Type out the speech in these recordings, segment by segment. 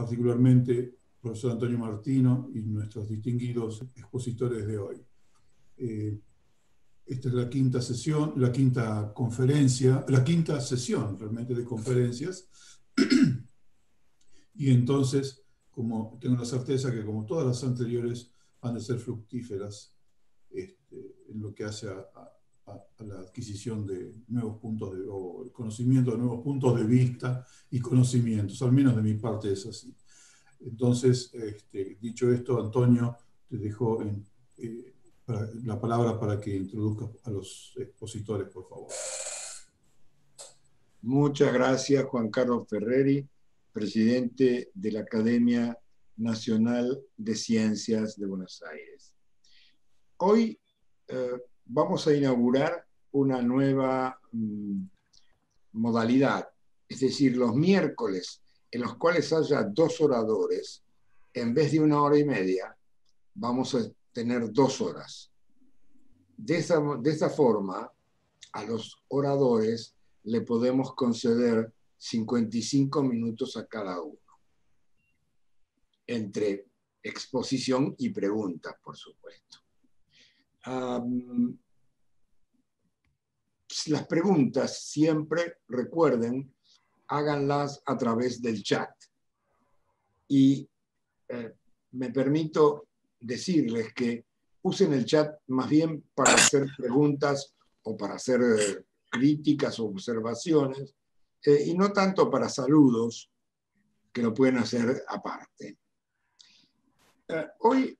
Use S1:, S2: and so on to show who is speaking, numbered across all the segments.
S1: particularmente profesor Antonio Martino y nuestros distinguidos expositores de hoy. Eh, esta es la quinta sesión, la quinta conferencia, la quinta sesión realmente de conferencias. y entonces, como tengo la certeza que como todas las anteriores, van a ser fructíferas este, en lo que hace a, la adquisición de nuevos puntos de, conocimiento de nuevos puntos de vista y conocimientos, al menos de mi parte es así. Entonces, este, dicho esto, Antonio, te dejo en, eh, la palabra para que introduzcas a los expositores, por favor. Muchas gracias, Juan Carlos Ferreri,
S2: presidente de la Academia Nacional de Ciencias de Buenos Aires. Hoy eh, vamos a inaugurar una nueva mm, modalidad, es decir, los miércoles en los cuales haya dos oradores, en vez de una hora y media, vamos a tener dos horas. De esta, de esta forma, a los oradores le podemos conceder 55 minutos a cada uno, entre exposición y preguntas, por supuesto las preguntas siempre recuerden, háganlas a través del chat. Y eh, me permito decirles que usen el chat más bien para hacer preguntas o para hacer eh, críticas o observaciones eh, y no tanto para saludos que lo pueden hacer aparte. hoy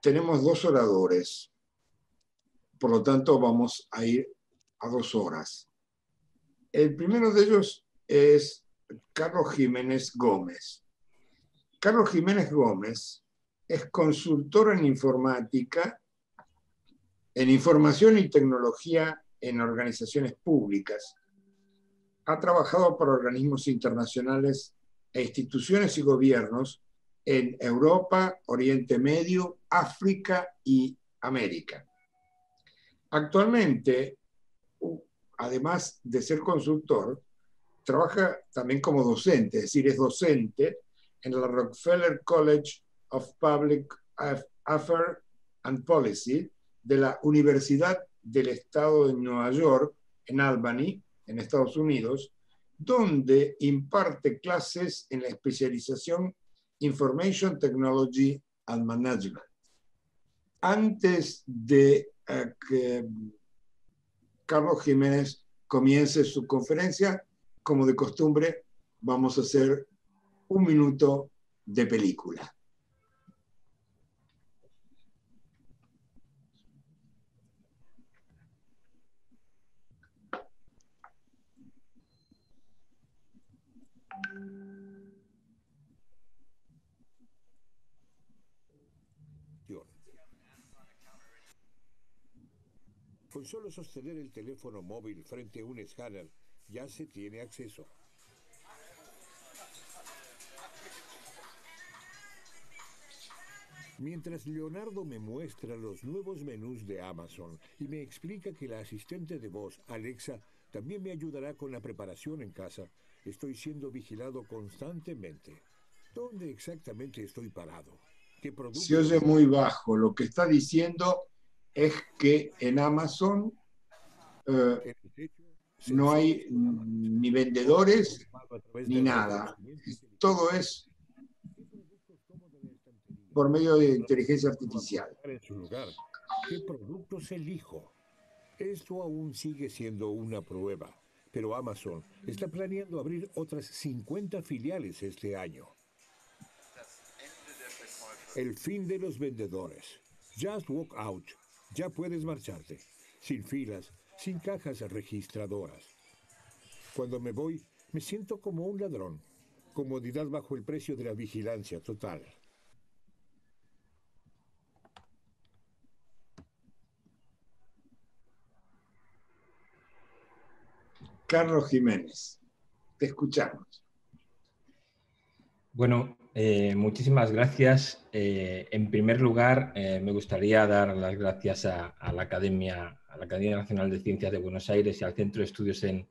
S2: tenemos dos oradores por lo tanto vamos a ir a dos horas. El primero de ellos es Carlos Jiménez Gómez. Carlos Jiménez Gómez es consultor en informática, en información y tecnología en organizaciones públicas. Ha trabajado para organismos internacionales e instituciones y gobiernos en Europa, Oriente Medio, África y América. Actualmente, además de ser consultor, trabaja también como docente, es decir, es docente en la Rockefeller College of Public Affairs and Policy de la Universidad del Estado de Nueva York, en Albany, en Estados Unidos, donde imparte clases en la especialización Information Technology and Management. Antes de que Carlos Jiménez comience su conferencia. Como de costumbre, vamos a hacer un minuto de película.
S3: solo sostener el teléfono móvil frente a un escáner ya se tiene acceso. Mientras Leonardo me muestra los nuevos menús de Amazon y me explica que la asistente de voz, Alexa, también me ayudará con la preparación en casa, estoy siendo vigilado constantemente. ¿Dónde exactamente estoy parado? ¿Qué Se oye muy bajo.
S2: Lo que está diciendo es que en Amazon eh, no hay ni vendedores ni nada. Todo es por medio de inteligencia artificial.
S3: ¿qué productos elijo? Esto aún sigue siendo una prueba, pero Amazon está planeando abrir otras 50 filiales este año. El fin de los vendedores. Just Walk Out ya puedes marcharte, sin filas, sin cajas registradoras. Cuando me voy, me siento como un ladrón, comodidad bajo el precio de la vigilancia total.
S2: Carlos Jiménez, te escuchamos.
S4: Bueno, eh, muchísimas gracias. Eh, en primer lugar, eh, me gustaría dar las gracias a, la Academia, a la Academia Nacional de Ciencias de Buenos Aires y al Centro de Estudios en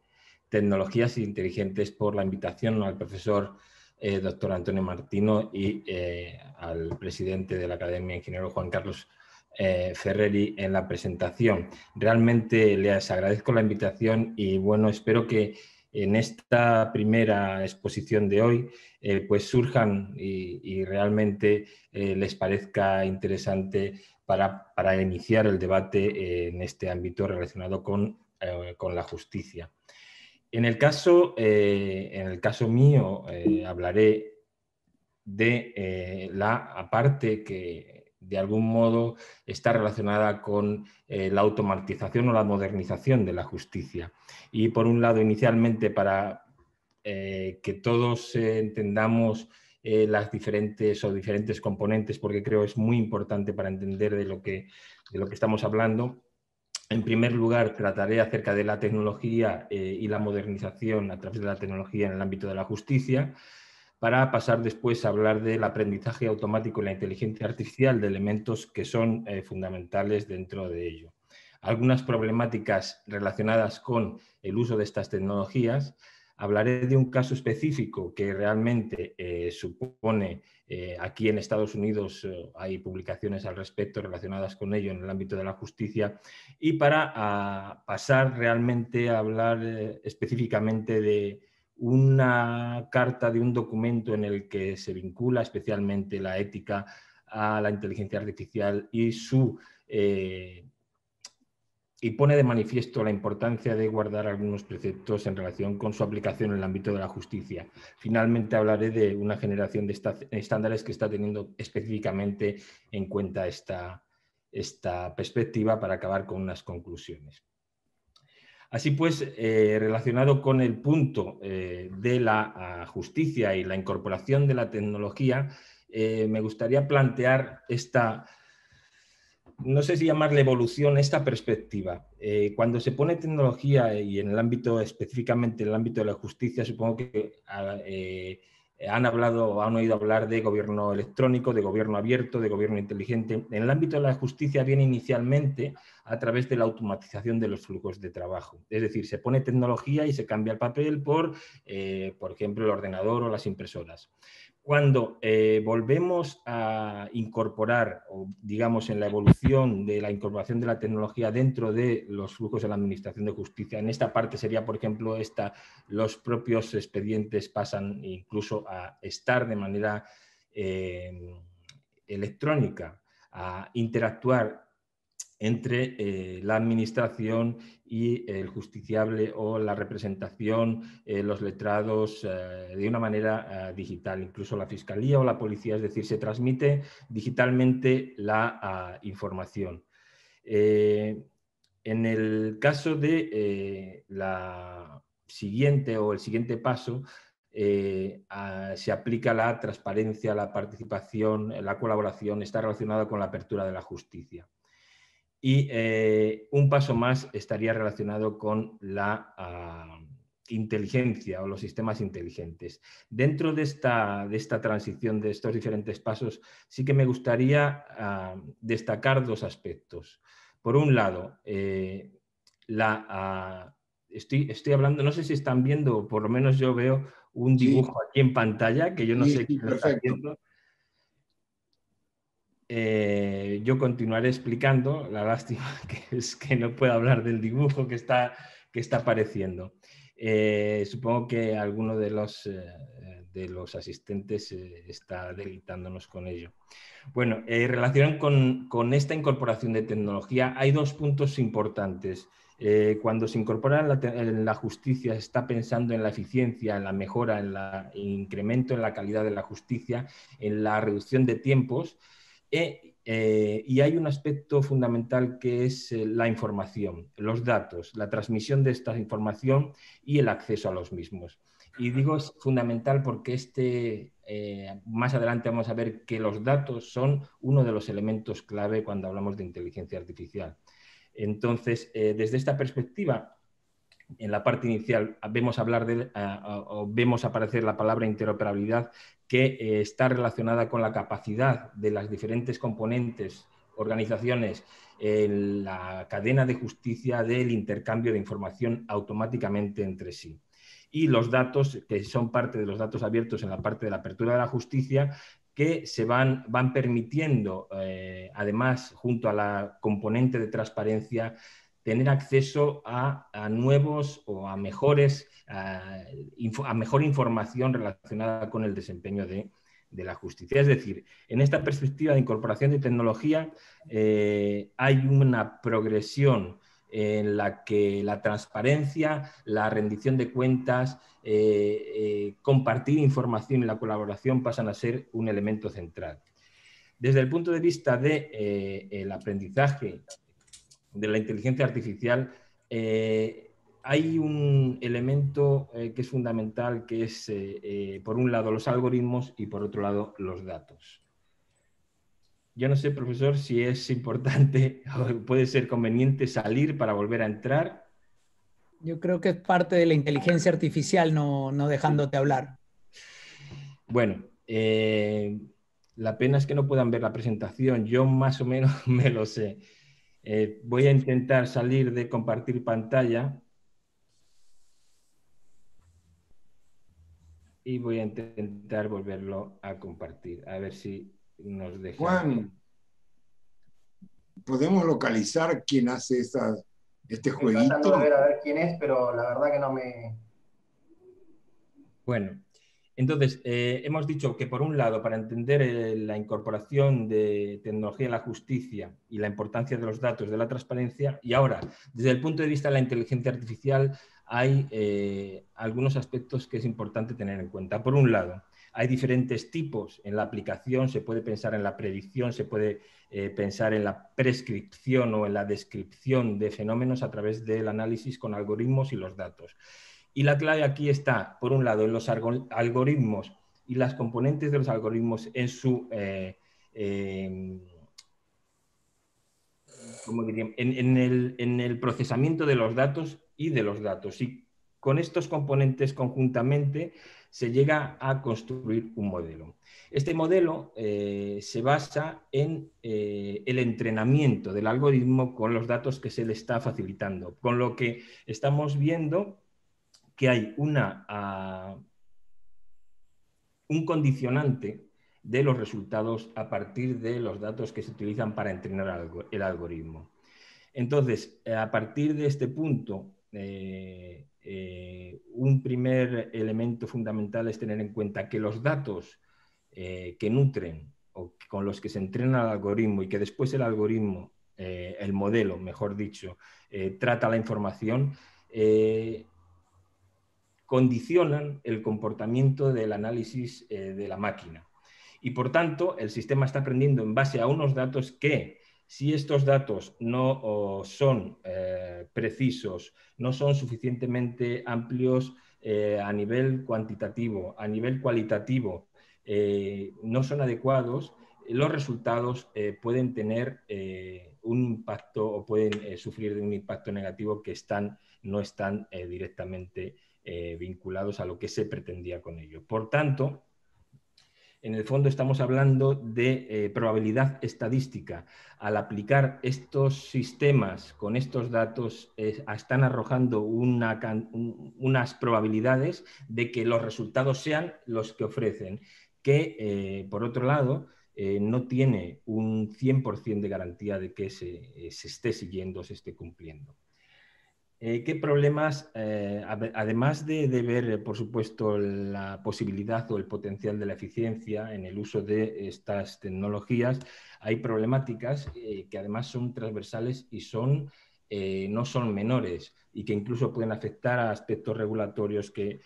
S4: Tecnologías Inteligentes por la invitación al profesor doctor Antonio Martino y al presidente de la Academia Ingeniero Juan Carlos Ferreri en la presentación. Realmente les agradezco la invitación y bueno, espero que en esta primera exposición de hoy eh, pues surjan y, realmente eh, les parezca interesante para, iniciar el debate eh, en este ámbito relacionado con, la justicia. En el caso, en el caso mío hablaré de la parte que de algún modo está relacionada con eh, la automatización o la modernización de la justicia. Y por un lado, inicialmente, para eh, que todos entendamos eh, las diferentes o diferentes componentes, porque creo es muy importante para entender de lo que, de lo que estamos hablando. En primer lugar, trataré acerca de la tecnología y la modernización a través de la tecnología en el ámbito de la justicia para pasar después a hablar del aprendizaje automático y la inteligencia artificial, de elementos que son eh, fundamentales dentro de ello. Algunas problemáticas relacionadas con el uso de estas tecnologías. Hablaré de un caso específico que realmente eh, supone, eh, aquí en Estados Unidos hay publicaciones al respecto relacionadas con ello en el ámbito de la justicia, y para ah, pasar realmente a hablar específicamente de, una carta de un documento en el que se vincula especialmente la ética a la inteligencia artificial y su eh, y pone de manifiesto la importancia de guardar algunos preceptos en relación con su aplicación en el ámbito de la justicia. Finalmente hablaré de una generación de estándares que está teniendo específicamente en cuenta esta, esta perspectiva para acabar con unas conclusiones. Así pues, eh, relacionado con el punto eh, de la ah, justicia y la incorporación de la tecnología, eh, me gustaría plantear esta, no sé si llamarle evolución, esta perspectiva. cuando se pone tecnología y en el ámbito, específicamente en el ámbito de la justicia, supongo que ah, eh, han hablado, han oído hablar de gobierno electrónico, de gobierno abierto, de gobierno inteligente. En el ámbito de la justicia viene inicialmente a través de la automatización de los flujos de trabajo. Es decir, se pone tecnología y se cambia el papel por, eh, por ejemplo, el ordenador o las impresoras cuando eh, volvemos a incorporar, digamos, en la evolución de la incorporación de la tecnología dentro de los flujos de la Administración de Justicia, en esta parte sería, por ejemplo, esta, los propios expedientes pasan incluso a estar de manera eh, electrónica, a interactuar entre eh, la administración y el justiciable o la representación, eh, los letrados, eh, de una manera digital, incluso la fiscalía o la policía, es decir, se transmite digitalmente la ah, información. en el caso de la siguiente o el siguiente paso, ah, se aplica la transparencia, la participación, la colaboración, está relacionada con la apertura de la justicia. Y eh, un paso más estaría relacionado con la ah, inteligencia o los sistemas inteligentes. Dentro de esta, de esta, transición, de estos diferentes pasos, sí que me gustaría ah, destacar dos aspectos. Por un lado, eh, la, ah, estoy, hablando, no sé si están viendo, por lo menos yo veo un dibujo aquí en pantalla, que yo no sé quién está viendo eh, yo continuaré explicando, la lástima que es que no puedo hablar del dibujo que está, que está apareciendo. Eh, supongo que alguno de los, eh, de los asistentes está deleitándonos con ello. Bueno, en relación con, con, esta incorporación de tecnología, hay dos puntos importantes. cuando se incorpora en la, en la justicia, se está pensando en la eficiencia, en la mejora, en el incremento en la calidad de la justicia, en la reducción de tiempos. Eh, eh, y hay un aspecto fundamental que es eh, la información, los datos, la transmisión de esta información y el acceso a los mismos. Y digo es fundamental porque este, más adelante vamos a ver que los datos son uno de los elementos clave cuando hablamos de inteligencia artificial. Entonces, desde esta perspectiva, en la parte inicial vemos hablar de, o vemos aparecer la palabra interoperabilidad que eh, está relacionada con la capacidad de las diferentes componentes, organizaciones, en la cadena de justicia del intercambio de información automáticamente entre sí y los datos que son parte de los datos abiertos en la parte de la apertura de la justicia que se van, van permitiendo, eh, además, junto a la componente de transparencia, tener acceso a, nuevos o a mejores, a, mejor información relacionada con el desempeño de, la justicia. Es decir, en esta perspectiva de incorporación de tecnología eh, hay una progresión en la que la transparencia, la rendición de cuentas, eh, eh, compartir información y la colaboración pasan a ser un elemento central. Desde el punto de vista del de, aprendizaje de la inteligencia artificial, eh, hay un elemento eh, que es fundamental, que es, eh, por un lado, los algoritmos y, por otro lado, los datos. Yo no sé, profesor, si es importante o puede ser conveniente salir para volver a entrar.
S5: Yo creo que es parte de la inteligencia artificial no dejándote hablar.
S4: Bueno, la pena es que no puedan ver la presentación. Yo más o menos me lo sé. Eh, voy a intentar salir de compartir pantalla. Y voy a intentar
S2: volverlo a compartir. A ver si nos deja. Juan, ¿podemos localizar quién hace este jueguito? Estoy ver a ver quién es,
S4: pero la verdad que no me... Bueno, entonces, eh, hemos dicho que por un lado, para entender eh, la incorporación de tecnología en la justicia y la importancia de los datos, de la transparencia, y ahora, desde el punto de vista de la inteligencia artificial, hay eh, algunos aspectos que es importante tener en cuenta. Por un lado, hay diferentes tipos en la aplicación, se puede pensar en la predicción, se puede pensar en la prescripción o en la descripción de fenómenos a través del análisis con algoritmos y los datos. Y la clave aquí está, por un lado, en los algoritmos y las componentes de los algoritmos en su... Eh, em, en, el, en, el, procesamiento de los datos y de los datos. Y con estos componentes conjuntamente se llega a construir un modelo. Este modelo eh, se basa en eh, el entrenamiento del algoritmo con los datos que se le está facilitando, con lo que estamos viendo que hay una, ah, un condicionante de los resultados a partir de los datos que se utilizan para entrenar el algoritmo. Entonces, eh, a partir de este punto, eh, eh, un primer elemento fundamental es tener en cuenta que los datos que nutren o con los que se entrena el algoritmo y que después el algoritmo, el modelo, mejor dicho, trata la información, condicionan el comportamiento del análisis eh, de la máquina. Y por tanto, el sistema está aprendiendo en base a unos datos que, si estos datos no son eh, precisos, no son suficientemente amplios eh, a nivel cuantitativo, a nivel cualitativo, no son adecuados, los resultados pueden tener un impacto o pueden sufrir de un impacto negativo que están, no están directamente eh, vinculados a lo que se pretendía con ello. Por tanto, en el fondo estamos hablando de eh, probabilidad estadística. Al aplicar estos sistemas con estos datos, están arrojando unas probabilidades de que los resultados sean los que ofrecen, que eh, por otro lado no tiene un 100% de garantía de que se, se esté siguiendo, se esté cumpliendo. Eh, ¿Qué problemas, eh, además de, ver, eh, por supuesto, la posibilidad o el potencial de la eficiencia en el uso de estas tecnologías, hay problemáticas que además son transversales y son, no son menores y que incluso pueden afectar a aspectos regulatorios que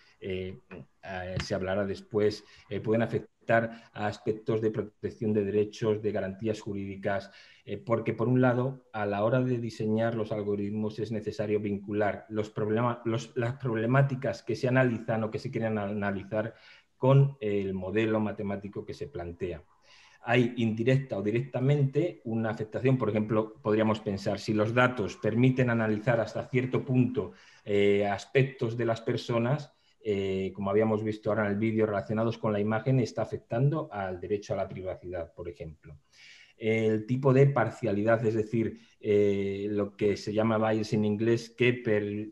S4: se hablará después, pueden afectar a aspectos de protección de derechos, de garantías jurídicas, eh, porque por un lado, a la hora de diseñar los algoritmos es necesario vincular los las problemáticas que se analizan o que se quieren analizar con el modelo matemático que se plantea hay indirecta o directamente una afectación. Por ejemplo, podríamos pensar si los datos permiten analizar hasta cierto punto eh, aspectos de las personas, eh, como habíamos visto ahora en el vídeo, relacionados con la imagen, está afectando al derecho a la privacidad, por ejemplo. El tipo de parcialidad, es decir, eh, lo que se llama bias en inglés, que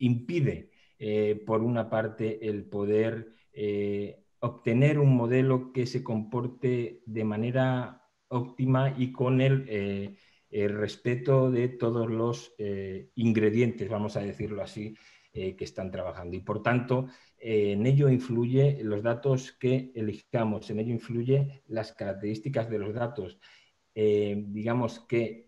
S4: impide, eh, por una parte, el poder obtener un modelo que se comporte de manera óptima y con el respeto de todos los ingredientes, vamos a decirlo así, eh, que están trabajando. Y por tanto, eh, en ello influye los datos que elijamos, en ello influye las características de los datos. Eh, digamos que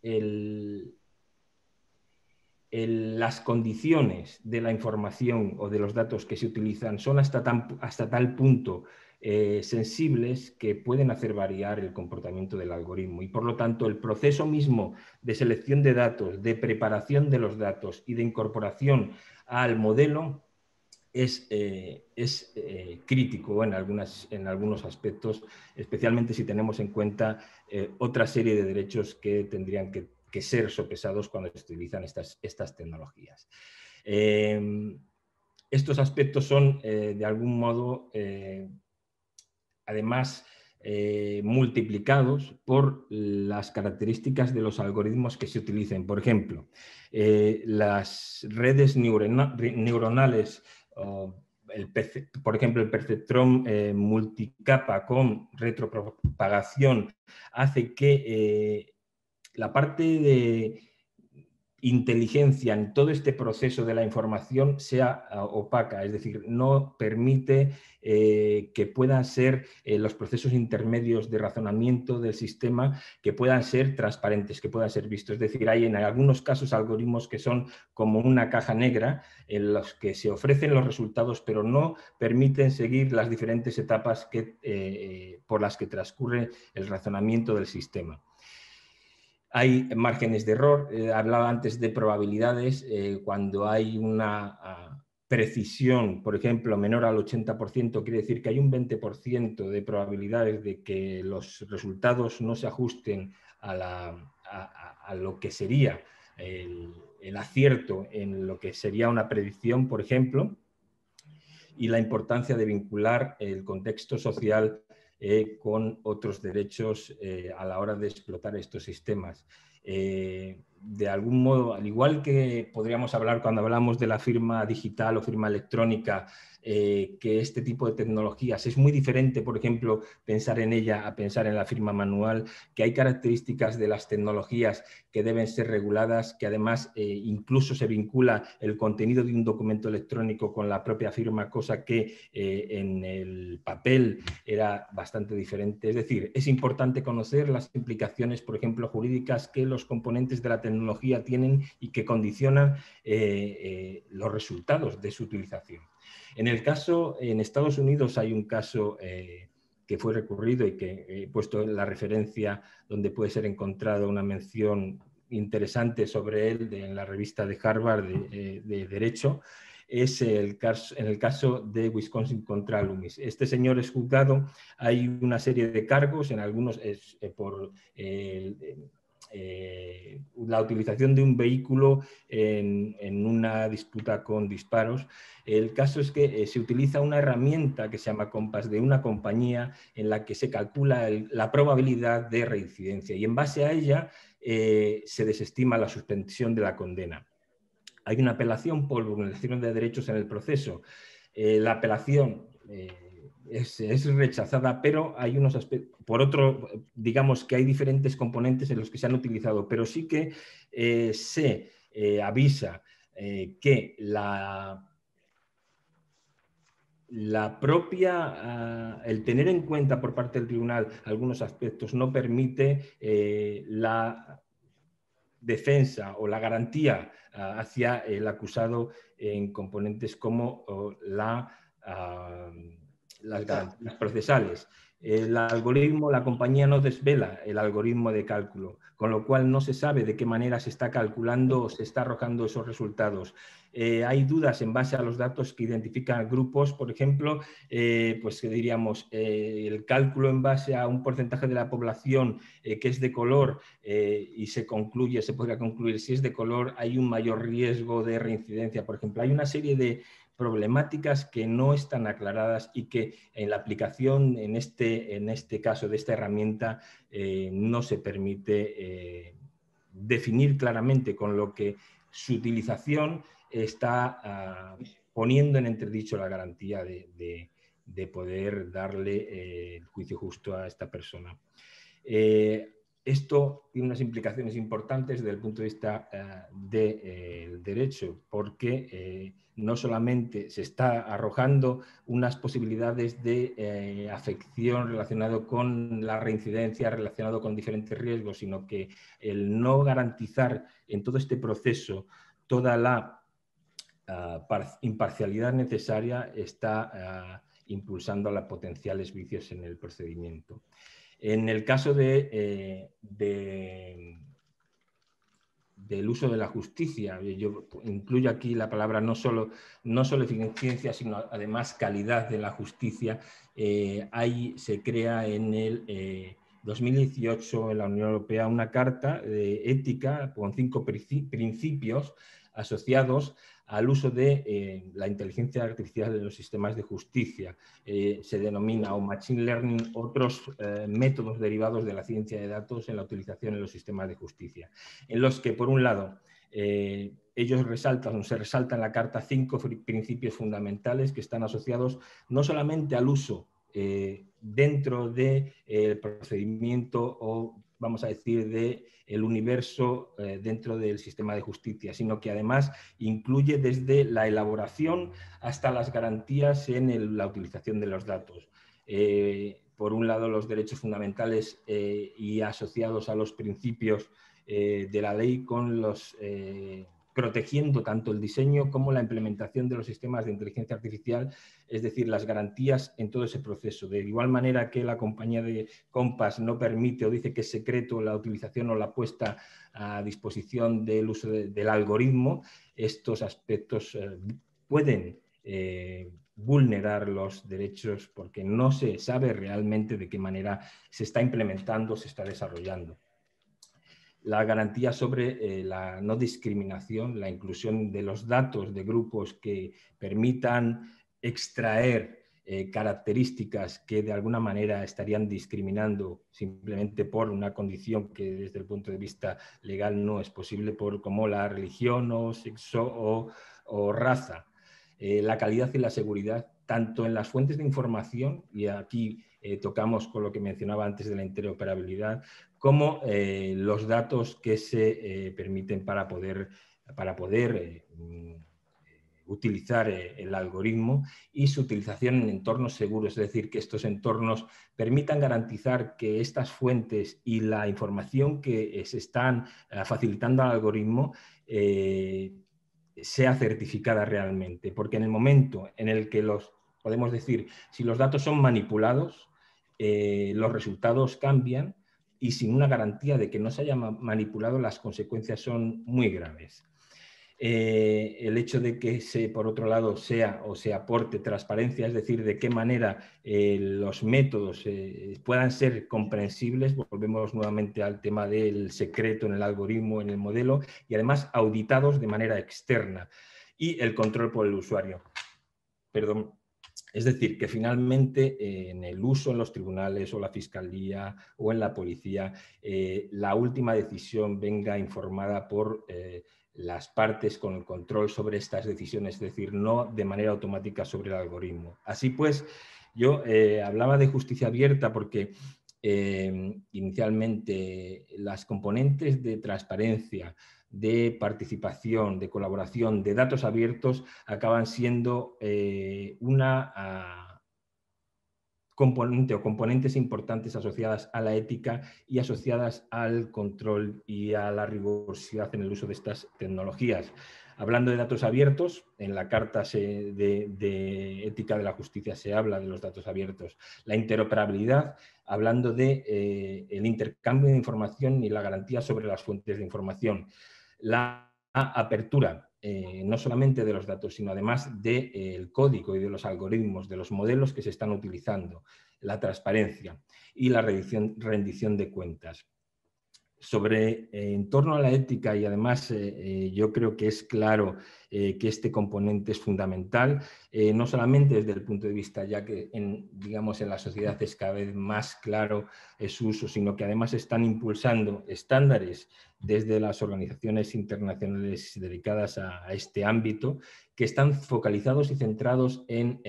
S4: las condiciones de la información o de los datos que se utilizan son hasta, hasta tal punto eh, sensibles que pueden hacer variar el comportamiento del algoritmo y por lo tanto el proceso mismo de selección de datos, de preparación de los datos y de incorporación al modelo es, eh, es eh, crítico en, algunas, en, algunos aspectos, especialmente si tenemos en cuenta otra serie de derechos que tendrían que, ser sopesados cuando se utilizan estas, estas tecnologías estos aspectos son de algún modo además eh, multiplicados por las características de los algoritmos que se utilicen. Por ejemplo, eh, las redes neuronales, oh, por ejemplo, el perceptrón eh, multicapa con retropropagación hace que la parte de inteligencia en todo este proceso de la información sea ah, opaca, es decir, no permite eh, que puedan ser eh, los procesos intermedios de razonamiento del sistema que puedan ser transparentes, que puedan ser vistos. Es decir, hay en algunos casos algoritmos que son como una caja negra en los que se ofrecen los resultados, pero no permiten seguir las diferentes etapas eh, por las que transcurre el razonamiento del sistema. Hay márgenes de error, eh, hablaba antes de probabilidades, eh, cuando hay una ah, precisión, por ejemplo, menor al 80%, quiere decir que hay un 20% de probabilidades de que los resultados no se ajusten a, lo que sería el, el, acierto en lo que sería una predicción, por ejemplo, y la importancia de vincular el contexto social eh, con otros derechos eh, a la hora de explotar estos sistemas. Eh, de algún modo, al igual que podríamos hablar cuando hablamos de la firma digital o firma electrónica, eh, que este tipo de tecnologías es muy diferente, por ejemplo, pensar en ella a pensar en la firma manual, que hay características de las tecnologías que deben ser reguladas, que además eh, incluso se vincula el contenido de un documento electrónico con la propia firma, cosa que eh, en el papel era bastante diferente. Es decir, es importante conocer las implicaciones, por ejemplo, jurídicas que los componentes de la tecnología tienen y que condicionan eh, eh, los resultados de su utilización. En el caso, en Estados Unidos hay un caso eh, que fue recurrido y que he puesto en la referencia donde puede ser encontrada una mención interesante sobre él en la revista de Harvard de, Derecho, es el caso, en el caso de Wisconsin contra Loomis. Este señor es juzgado, hay una serie de cargos, en algunos es por eh, la utilización de un vehículo en, una disputa con disparos. El caso es que eh, se utiliza una herramienta que se llama COMPAS de una compañía en la que se calcula la probabilidad de reincidencia y en base a ella eh, se desestima la suspensión de la condena. Hay una apelación por vulneración de derechos en el proceso. la apelación es, rechazada, pero hay unos aspectos, por otro, digamos que hay diferentes componentes en los que se han utilizado, pero sí que eh, se eh, avisa eh, que la, la propia, ah, el tener en cuenta por parte del tribunal algunos aspectos no permite la defensa o la garantía ah, hacia el acusado en componentes como la... Ah, las, procesales. El algoritmo, la compañía no desvela el algoritmo de cálculo, con lo cual no se sabe de qué manera se está calculando o se está arrojando esos resultados. Eh, hay dudas en base a los datos que identifican grupos, por ejemplo, eh, pues que diríamos eh, el cálculo en base a un porcentaje de la población que es de color y se concluye, se podría concluir si es de color hay un mayor riesgo de reincidencia, por ejemplo. Hay una serie de, problemáticas que no están aclaradas y que en la aplicación, en este, en este caso de esta herramienta, eh, no se permite eh, definir claramente, con lo que su utilización está ah, poniendo en entredicho la garantía de, poder darle eh, el juicio justo a esta persona. Esto tiene unas implicaciones importantes desde el punto de vista ah, del derecho, porque no solamente se está arrojando unas posibilidades de eh, afección relacionado con la reincidencia, relacionado con diferentes riesgos, sino que el no garantizar en todo este proceso toda la ah, imparcialidad necesaria está ah, impulsando a los potenciales vicios en el procedimiento. En el caso de eh, del uso de la justicia. Yo incluyo aquí la palabra no solo, no solo eficiencia, sino además calidad de la justicia. Eh, ahí se crea en el 2018 eh, en la Unión Europea una carta de eh, ética con cinco principios asociados al uso de eh, la inteligencia artificial en los sistemas de justicia. Eh, se denomina o machine learning otros eh, métodos derivados de la ciencia de datos en la utilización en los sistemas de justicia, en los que, por un lado, ellos resaltan, se resaltan en la Carta cinco principios fundamentales que están asociados no solamente al uso dentro del procedimiento o vamos a decir, del universo eh, dentro del sistema de justicia, sino que además incluye desde la elaboración hasta las garantías en la utilización de los datos. Eh, por un lado, los derechos fundamentales eh, y asociados a los principios de la ley con los protegiendo tanto el diseño como la implementación de los sistemas de inteligencia artificial, es decir, las garantías en todo ese proceso. De igual manera que la compañía de Compass no permite o dice que es secreto la utilización o la puesta a disposición del uso del algoritmo, estos aspectos eh, pueden eh, vulnerar los derechos porque no se sabe realmente de qué manera se está implementando, se está desarrollando la garantía sobre eh, la no discriminación, la inclusión de los datos de grupos que permitan extraer eh, características que de alguna manera estarían discriminando simplemente por una condición que desde el punto de vista legal no es posible, por, como la religión o sexo o, raza. Eh, la calidad y la seguridad, tanto en las fuentes de información, y aquí tocamos con lo que mencionaba antes de la interoperabilidad, como eh, los datos que se eh, permiten para poder, eh, mm, utilizar el algoritmo y su utilización en entornos seguros, es decir, que estos entornos permitan garantizar que estas fuentes y la información que se están facilitando al algoritmo sea certificada realmente, porque en el momento en el que los, podemos decir, si los datos son manipulados, los resultados cambian, y sin una garantía de que no se haya manipulado, las consecuencias son muy graves. Eh, el hecho de que se, por otro lado, sea o se aporte transparencia, es decir, de qué manera eh, los métodos eh, puedan ser comprensibles, volvemos nuevamente al tema del secreto en el algoritmo, en el modelo, y además auditados de manera externa, y el control por el usuario. Perdón. Es decir, que finalmente eh, en el uso en los tribunales o la fiscalía o en la policía, eh, la última decisión venga informada por eh, las partes con el control sobre estas decisiones, es decir, no de manera automática sobre el algoritmo. Así pues, yo hablaba de justicia abierta porque inicialmente las componentes de transparencia, de participación, de colaboración, de datos abiertos, acaban siendo eh, una ah, componente o componentes importantes asociadas a la ética y asociadas al control y a la rigurosidad en el uso de estas tecnologías. Hablando de datos abiertos, en la Carta de, Ética de la Justicia se habla de los datos abiertos. La interoperabilidad, hablando de eh, intercambio de información y la garantía sobre las fuentes de información la apertura eh, no solamente de los datos, sino además del eh, código y de los algoritmos, de los modelos que se están utilizando, la transparencia y la rendición de cuentas sobre eh, en torno a la ética y además eh, eh, yo creo que es claro que este componente es fundamental, no solamente desde el punto de vista ya que en, digamos, en la sociedad es cada vez más claro su uso, sino que además están impulsando estándares desde las organizaciones internacionales dedicadas a este ámbito que están focalizados y centrados en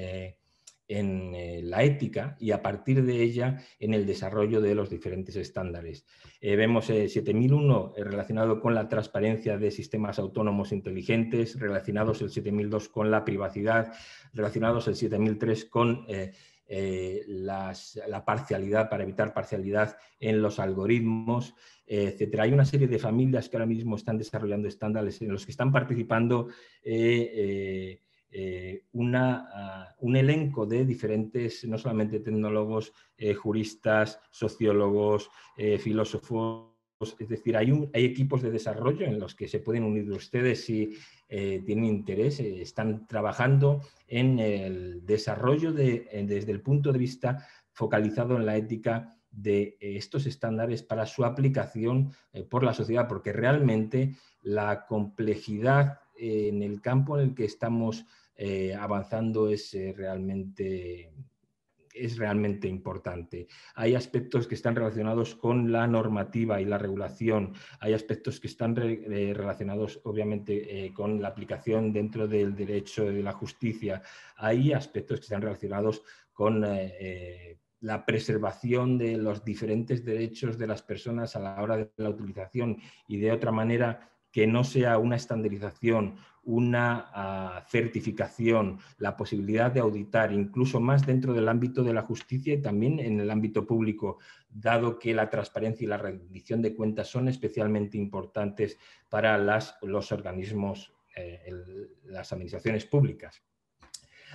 S4: en eh, la ética y a partir de ella en el desarrollo de los diferentes estándares. Eh, vemos el eh, 7001 relacionado con la transparencia de sistemas autónomos inteligentes, relacionados el 7002 con la privacidad, relacionados el 7003 con... la parcialidad, para evitar parcialidad en los algoritmos, etc. etcétera. Hay una serie de familias que ahora mismo están desarrollando estándares en los que están participando eh, ah, un elenco de diferentes, no solamente tecnólogos, eh, juristas, sociólogos, eh, filósofos. Es decir, hay, hay, equipos de desarrollo en los que se pueden unir ustedes si tienen interés. están trabajando en el desarrollo de, desde el punto de vista focalizado en la ética de estos estándares para su aplicación por la sociedad, porque realmente la complejidad eh, en el campo en el que estamos eh, avanzando es eh, realmente es realmente importante. Hay aspectos que están relacionados con la normativa y la regulación, hay aspectos que están relacionados obviamente con la aplicación dentro del derecho de la justicia, hay aspectos que están relacionados con la preservación de los diferentes derechos de las personas a la hora de la utilización y de otra manera que no sea una estandarización, una ah, certificación, la posibilidad de auditar, incluso más dentro del ámbito de la justicia y también en el ámbito público, dado que la transparencia y la rendición de cuentas son especialmente importantes para los organismos, eh, las administraciones públicas.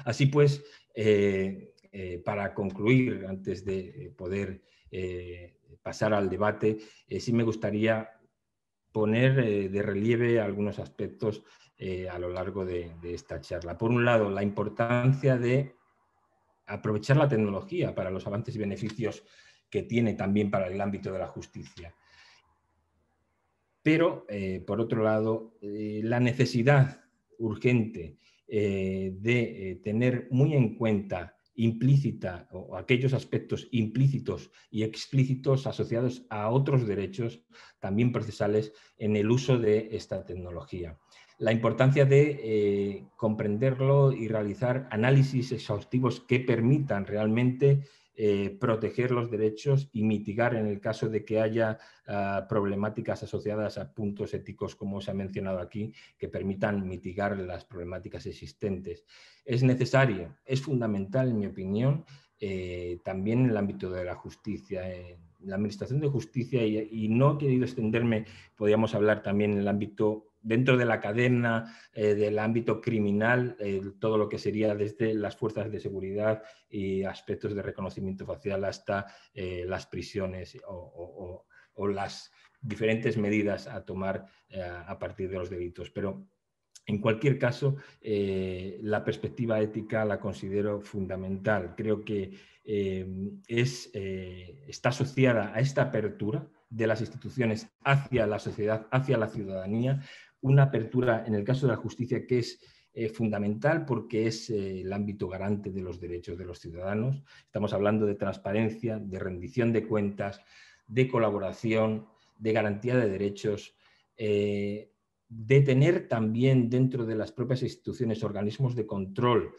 S4: Así pues, eh, eh, para concluir, antes de poder pasar al debate, sí me gustaría poner eh, de relieve algunos aspectos eh, a lo largo de, esta charla. Por un lado, la importancia de aprovechar la tecnología para los avances y beneficios que tiene también para el ámbito de la justicia. Pero, eh, por otro lado, la necesidad urgente de tener muy en cuenta implícita o aquellos aspectos implícitos y explícitos asociados a otros derechos también procesales en el uso de esta tecnología. La importancia de eh, comprenderlo y realizar análisis exhaustivos que permitan realmente eh, proteger los derechos y mitigar en el caso de que haya ah, problemáticas asociadas a puntos éticos, como se ha mencionado aquí, que permitan mitigar las problemáticas existentes. Es necesario, es fundamental, en mi opinión, eh, también en el ámbito de la justicia. en la Administración de Justicia, y, no he querido extenderme, podríamos hablar también en el ámbito dentro de la cadena eh, del ámbito criminal, todo lo que sería desde las fuerzas de seguridad y aspectos de reconocimiento facial hasta eh, las prisiones o, las diferentes medidas a tomar eh, a partir de los delitos. Pero en cualquier caso, la perspectiva ética la considero fundamental. Creo que es, está asociada a esta apertura de las instituciones hacia la sociedad, hacia la ciudadanía, una apertura en el caso de la justicia que es eh, fundamental porque es eh, el ámbito garante de los derechos de los ciudadanos. Estamos hablando de transparencia, de rendición de cuentas, de colaboración, de garantía de derechos, eh, de tener también dentro de las propias instituciones organismos de control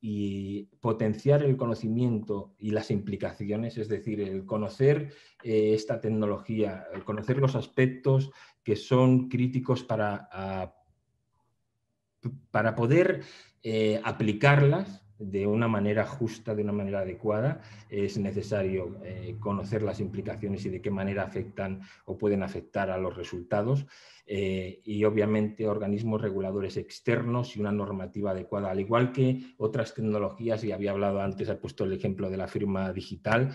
S4: y potenciar el conocimiento y las implicaciones, es decir, el conocer esta tecnología, el conocer los aspectos que son críticos para, para poder eh, aplicarlas de una manera justa, de una manera adecuada, es necesario eh, conocer las implicaciones y de qué manera afectan o pueden afectar a los resultados. Eh, y obviamente organismos reguladores externos y una normativa adecuada, al igual que otras tecnologías, y había hablado antes, ha puesto el ejemplo de la firma digital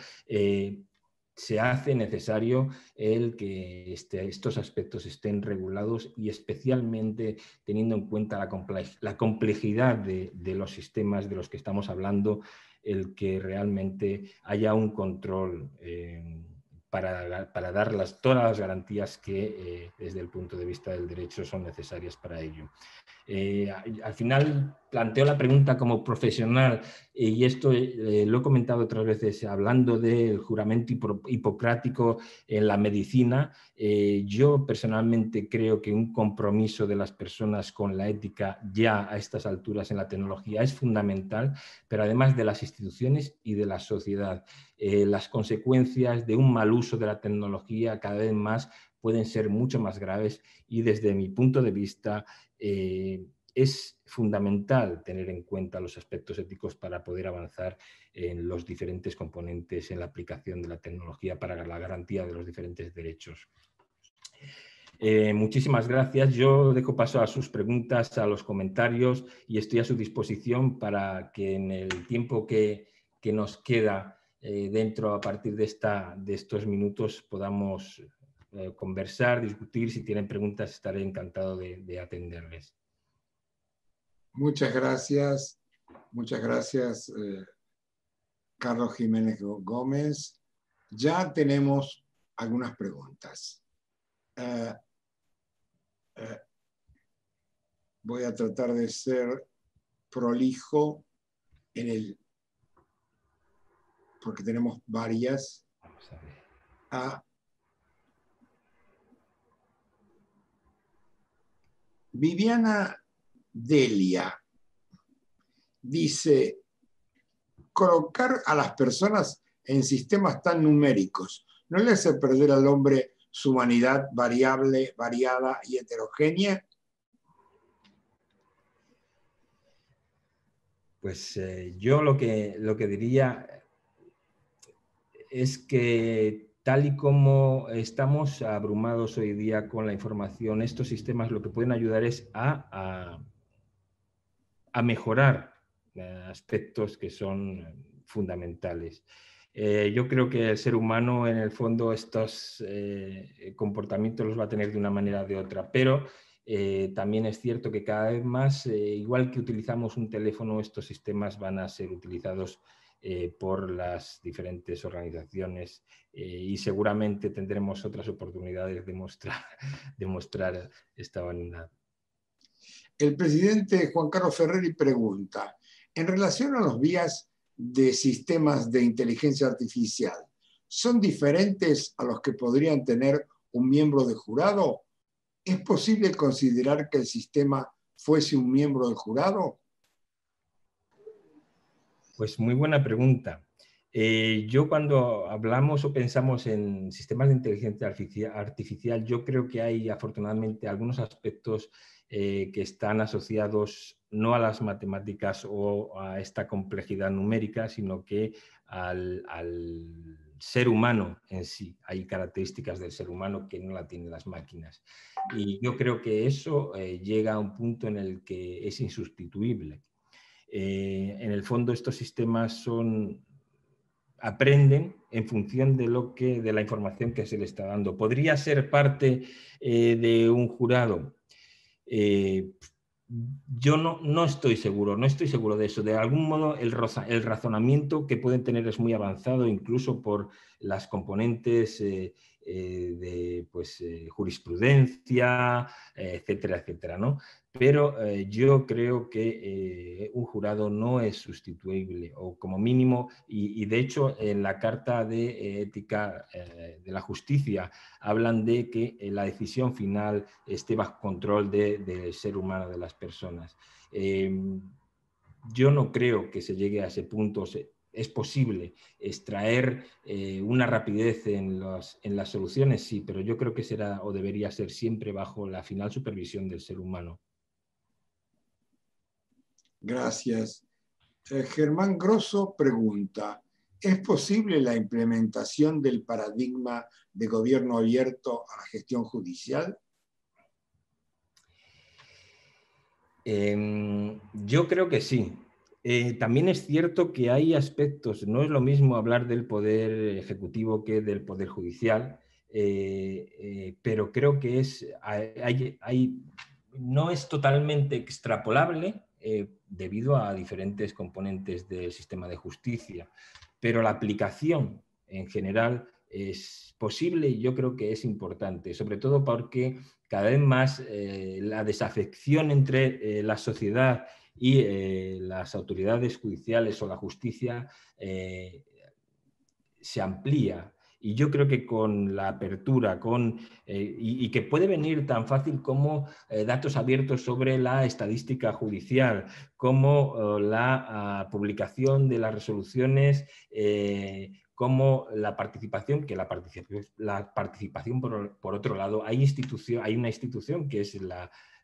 S4: se hace necesario el que este, estos aspectos estén regulados y especialmente teniendo en cuenta la, complejidad de, los sistemas de los que estamos hablando, el que realmente haya un control eh, para, dar las, todas las garantías que eh, desde el punto de vista del derecho son necesarias para ello. Eh, al final, planteo la pregunta como profesional, eh, y esto eh, lo he comentado otras veces, hablando del juramento hipocrático en la medicina, eh, yo personalmente creo que un compromiso de las personas con la ética ya a estas alturas en la tecnología es fundamental, pero además de las instituciones y de la sociedad. las consecuencias de un mal uso de la tecnología cada vez más pueden ser mucho más graves y desde mi punto de vista... Eh, es fundamental tener en cuenta los aspectos éticos para poder avanzar en los diferentes componentes, en la aplicación de la tecnología para la garantía de los diferentes derechos. Eh, muchísimas gracias. Yo dejo paso a sus preguntas, a los comentarios y estoy a su disposición para que en el tiempo que, nos queda eh, dentro a partir de, estos minutos podamos eh, conversar, discutir. Si tienen preguntas estaré encantado de atenderles.
S2: Muchas gracias, muchas gracias, eh, Carlos Jiménez Gómez. Ya tenemos algunas preguntas. Eh, eh, voy a tratar de ser prolijo en el, porque tenemos varias. Ah. Viviana Delia. Dice, colocar a las personas en sistemas tan numéricos no le hace perder al hombre su humanidad variable, variada y heterogénea?
S4: Pues eh, yo lo que, lo que diría es que tal y como estamos abrumados hoy día con la información, estos sistemas lo que pueden ayudar es a a mejorar aspectos que son fundamentales. Eh, yo creo que el ser humano, en el fondo, estos eh, comportamientos los va a tener de una manera o de otra, pero eh, también es cierto que cada vez más, igual que utilizamos un teléfono, estos sistemas van a ser utilizados por las diferentes organizaciones y seguramente tendremos otras oportunidades
S2: de mostrar, de mostrar esta vanidad el presidente Juan Carlos Ferreri pregunta, en relación a los vías de sistemas de inteligencia artificial, ¿son diferentes a los que podrían tener un miembro de jurado? ¿Es posible considerar que el sistema fuese un miembro del jurado?
S4: Pues muy buena pregunta. Eh, yo cuando hablamos o pensamos en sistemas de inteligencia artificial, yo creo que hay afortunadamente algunos aspectos eh, que están asociados no a las matemáticas o a esta complejidad numérica, sino que al, ser humano en sí. Hay características del ser humano que no la tienen las máquinas. Y yo creo que eso eh, llega a un punto en el que es insustituible. Eh, en el fondo, estos sistemas aprenden en función de lo que de la información que se le está dando. Podría ser parte de un jurado, eh, yo no, no, estoy seguro, no estoy seguro de eso. De algún modo, el, razonamiento que pueden tener es muy avanzado, incluso por las componentes eh, eh, de pues, jurisprudencia, etcétera, etcétera. ¿no? pero eh, yo creo que eh, un jurado no es sustituible, o como mínimo, y, de hecho en la Carta de Ética eh, de la Justicia hablan de que la decisión final esté bajo control del ser humano, de las personas. yo no creo que se llegue a ese punto. es posible extraer una rapidez en las soluciones, sí, pero yo creo que será o debería ser siempre bajo la final supervisión del ser humano.
S2: Gracias. Eh, Germán Grosso pregunta, ¿es posible la implementación del paradigma de gobierno abierto a la gestión judicial?
S4: Em, yo creo que sí. Eh, también es cierto que hay aspectos, no es lo mismo hablar del poder ejecutivo que del poder judicial, eh, pero creo que es, no es totalmente extrapolable eh, debido a diferentes componentes del sistema de justicia, pero la aplicación en general es posible y yo creo que es importante, sobre todo porque cada vez más eh, la desafección entre eh, la sociedad y las autoridades judiciales o la justicia se amplía y yo creo que con la apertura, con, eh, y, que puede venir tan fácil como eh, datos abiertos sobre la estadística judicial, como oh, la ah, publicación de las resoluciones, eh, como la participación, que la participación, por, otro lado, hay, institución, hay una institución que es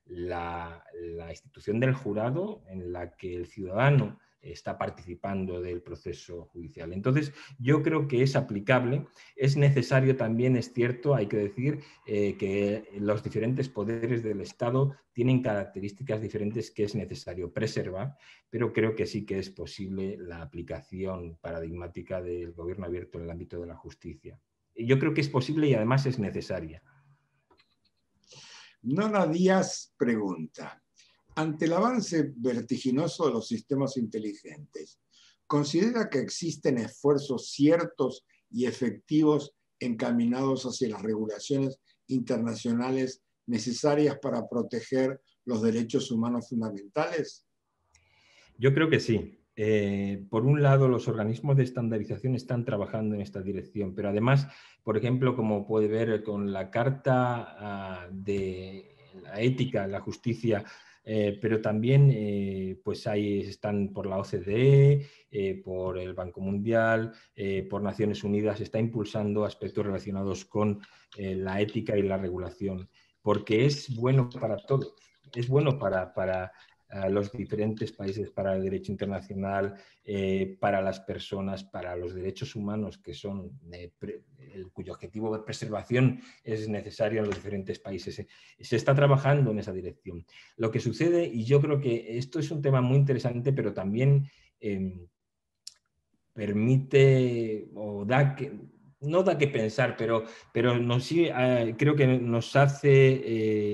S4: la institución del jurado en la que el ciudadano está participando del proceso judicial. Entonces, yo creo que es aplicable, es necesario también, es cierto, hay que decir eh, que los diferentes poderes del Estado tienen características diferentes que es necesario preservar, pero creo que sí que es posible la aplicación paradigmática
S2: del gobierno abierto en el ámbito de la justicia.
S4: Yo creo que es posible y además es necesaria.
S2: Nora Díaz pregunta, ante el avance vertiginoso de los sistemas inteligentes, ¿considera que existen esfuerzos ciertos y efectivos encaminados hacia las regulaciones internacionales necesarias para proteger los derechos humanos fundamentales?
S4: Yo creo que sí. Eh, por un lado, los organismos de estandarización están trabajando en esta dirección, pero además, por ejemplo, como puede ver con la Carta ah, de la Ética, la Justicia eh, pero también eh, pues ahí están por la OCDE, eh, por el Banco Mundial, por Naciones Unidas, está impulsando aspectos relacionados con la ética y la regulación, porque es bueno para todo es bueno para, para a los diferentes países para el derecho internacional, eh, para las personas, para los derechos humanos, que son eh, el, cuyo objetivo de preservación es necesario en los diferentes países. Eh, se está trabajando en esa dirección. Lo que sucede, y yo creo que esto es un tema muy interesante, pero también em, permite o da que, no da que pensar, pero, pero nos, ah, creo que nos hace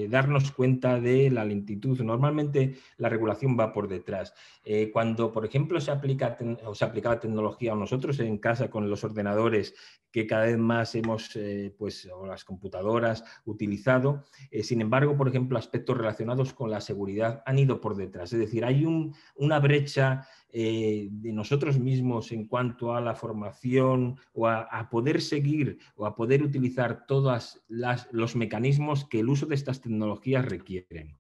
S4: eh, darnos cuenta de la lentitud. Normalmente la regulación va por detrás. Eh, cuando, por ejemplo, se, aplica o se aplicaba tecnología a nosotros en casa con los ordenadores que cada vez más hemos, eh, pues, o las computadoras utilizado, sin embargo, por ejemplo, aspectos relacionados con la seguridad han ido por detrás. Es decir, hay un, una brecha eh, de nosotros mismos en cuanto a la formación o a, poder seguir o a poder utilizar todos los mecanismos que el uso de estas tecnologías requieren.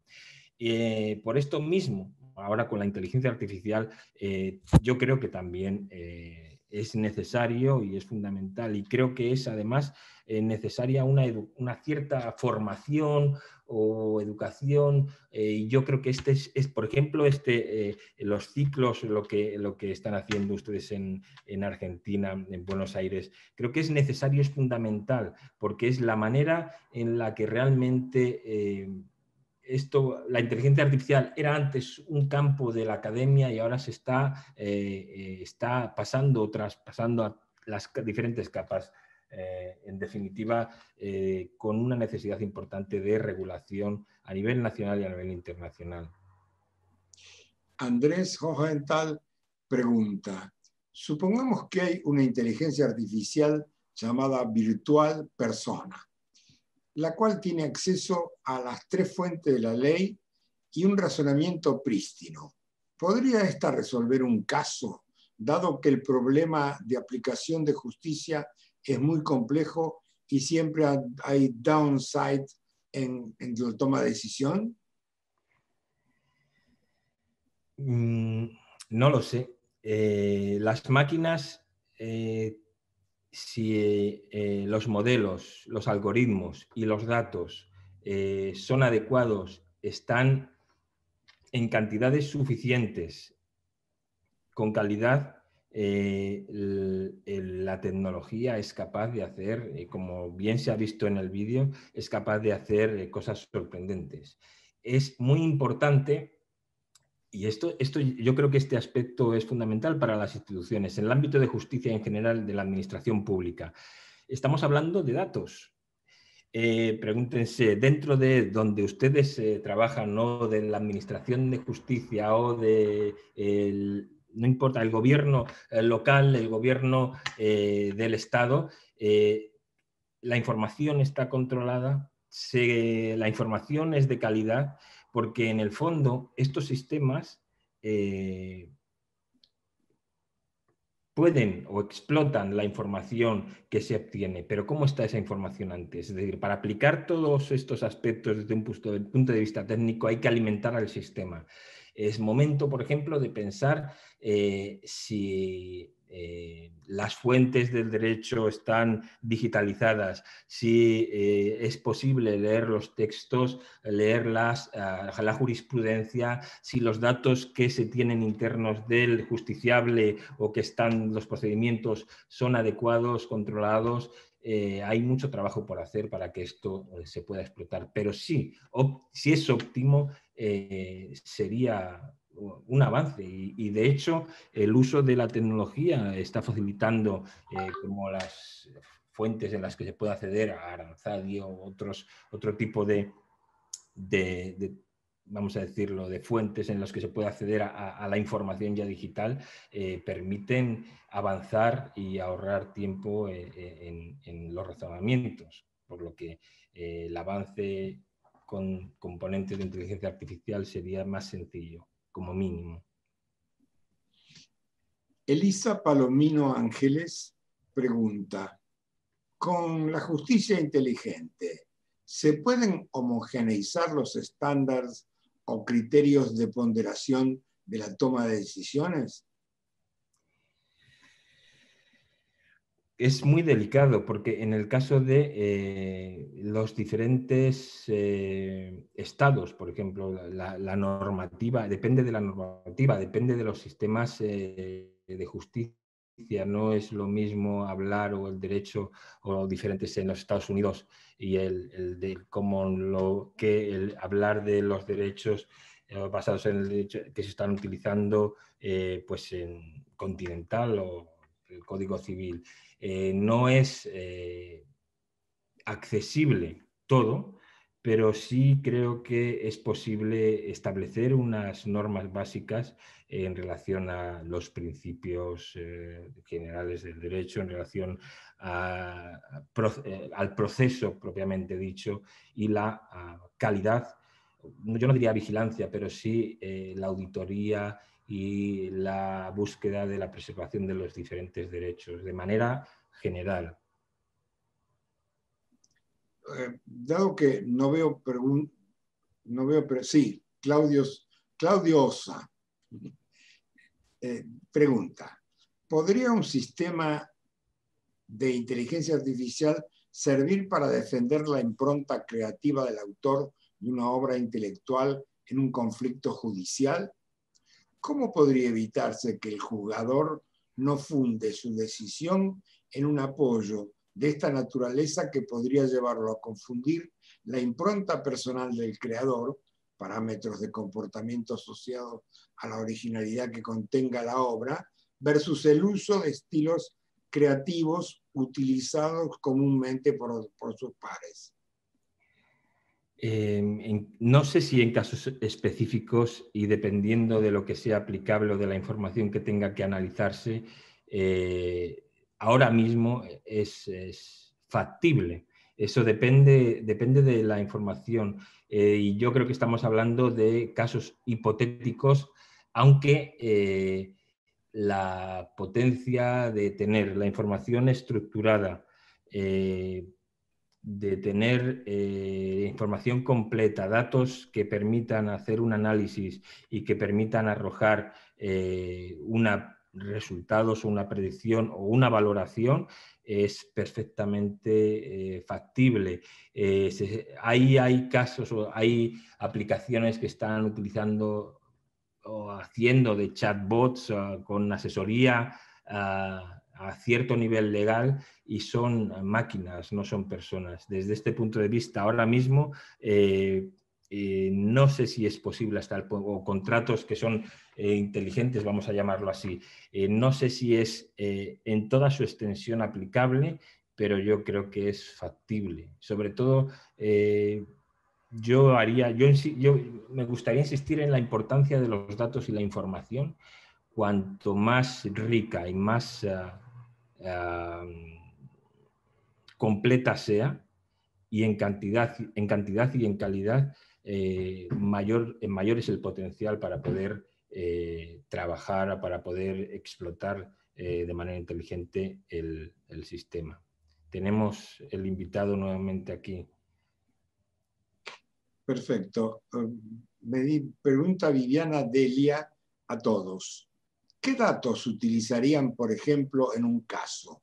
S4: Eh, por esto mismo, ahora con la inteligencia artificial, eh, yo creo que también es necesario y es fundamental. Y creo que es además eh, necesaria una, cierta formación o educación. Eh, y yo creo que este es, por ejemplo, este, eh, los ciclos, lo que, lo que están haciendo ustedes en, en, Argentina, en Buenos Aires, creo que es necesario, es fundamental, porque es la manera en la que realmente la inteligencia artificial era antes un campo de la academia y ahora se está, eh, eh, está pasando, traspasando las diferentes capas. Eh, en definitiva, con una necesidad importante de regulación a nivel nacional y a nivel internacional.
S2: Andrés Hohenthal pregunta, supongamos que hay una inteligencia artificial llamada virtual persona la cual tiene acceso a las tres fuentes de la ley y un razonamiento prístino. ¿Podría esta resolver un caso, dado que el problema de aplicación de justicia es muy complejo y siempre hay downside en, la toma de decisión?
S4: Mm, no lo sé. Eh, las máquinas eh, si eh, los modelos, los algoritmos y los datos eh, son adecuados, están en cantidades suficientes, con calidad, eh, la tecnología es capaz de hacer, como bien se ha visto en el vídeo, es capaz de hacer cosas sorprendentes. Es muy importante y esto, esto, yo creo que este aspecto es fundamental para las instituciones, en el ámbito de justicia en general de la administración pública. Estamos hablando de datos. Eh, pregúntense, dentro de donde ustedes eh, trabajan, ¿no? de la administración de justicia o de, no importa, el gobierno eh, local, el gobierno del Estado, la información está controlada, la información es de calidad porque en el fondo estos sistemas eh, pueden o explotan la información que se obtiene, pero ¿cómo está esa información antes? Es decir, para aplicar todos estos aspectos desde un punto de, vista técnico hay que alimentar al sistema. Es momento, por ejemplo, de pensar eh, si eh, las fuentes del derecho están digitalizadas, si eh, es posible leer los textos, leer las, ah, la jurisprudencia, si los datos que se tienen internos del justiciable o que están los procedimientos son adecuados, controlados. Eh, hay mucho trabajo por hacer para que esto se pueda explotar, pero sí, si es óptimo, sería un avance y, de hecho el uso de la tecnología está facilitando eh, como las fuentes en las que se puede acceder a aranzadio otros, otro tipo de, vamos a decirlo, de fuentes en las que se puede acceder a, la información ya digital, eh, permiten avanzar y ahorrar tiempo eh, en, los razonamientos, por lo que el avance con componentes de inteligencia artificial sería más sencillo
S2: como mínimo. Elisa Palomino Ángeles pregunta, con la justicia inteligente, ¿se pueden homogeneizar los estándares o criterios de ponderación de la toma de decisiones?
S4: es muy delicado porque en el caso de eh, los diferentes eh, estados, por ejemplo, la, normativa, depende de la normativa, depende de los sistemas eh, de justicia, no es lo mismo hablar o el derecho o diferentes en los Estados Unidos y el, de como lo que hablar de los derechos basados en el derecho que se están utilizando pues en continental o el código civil eh, no es eh, accesible todo, pero sí creo que es posible establecer unas normas básicas en relación a los principios eh, generales del derecho, en relación al proceso propiamente dicho y la calidad, yo no diría vigilancia, pero sí la auditoría y la búsqueda de la preservación de los diferentes derechos de manera general.
S2: Eh, dado que no veo preguntas, no veo, pero sí, Claudio, Claudiosa eh, pregunta, ¿podría un sistema de inteligencia artificial servir para defender la impronta creativa del autor de una obra intelectual en un conflicto judicial? ¿cómo podría evitarse que el jugador no funde su decisión en un apoyo de esta naturaleza que podría llevarlo a confundir la impronta personal del creador, parámetros de comportamiento asociados a la originalidad que contenga la obra, versus el uso de estilos creativos utilizados comúnmente por, sus pares?
S4: no sé si en casos específicos y dependiendo de lo que sea aplicable o de la información que tenga que analizarse, eh, ahora mismo es, factible. Eso depende, depende de la información. Eh, y yo creo que estamos hablando de casos hipotéticos, aunque eh, la potencia de tener la información estructurada de tener eh, información completa, datos que permitan hacer un análisis y que permitan arrojar eh, una resultados o una predicción o una valoración es perfectamente eh, factible. ahí hay casos o hay aplicaciones que están utilizando o haciendo de chatbots ah, con asesoría ah, a cierto nivel legal y son eh, máquinas, no son personas. Desde este punto de vista, ahora mismo eh, eh, no sé si es posible hasta el, o contratos que son inteligentes, vamos a llamarlo así. no sé si es en toda su extensión aplicable, pero yo creo que es factible. Sobre todo yo haría, yo, me gustaría insistir en la importancia de los datos y la información. Cuanto más rica y más ah, completa sea y en cantidad, en cantidad y en calidad eh, mayor, es el potencial para poder eh, trabajar, para poder explotar eh, de manera inteligente el, el sistema. Tenemos el invitado nuevamente aquí.
S2: Perfecto. Me pregunta Viviana Delia a todos. ¿Qué datos utilizarían, por ejemplo, en un caso?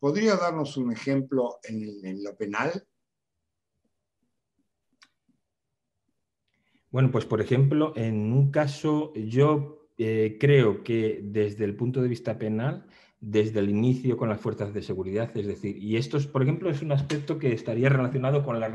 S2: ¿Podría darnos un ejemplo en, lo penal?
S4: Bueno, pues por ejemplo, en un caso yo eh, creo que desde el punto de vista penal desde el inicio con las fuerzas de seguridad. Es decir, y esto, por ejemplo, es un aspecto que estaría relacionado con la,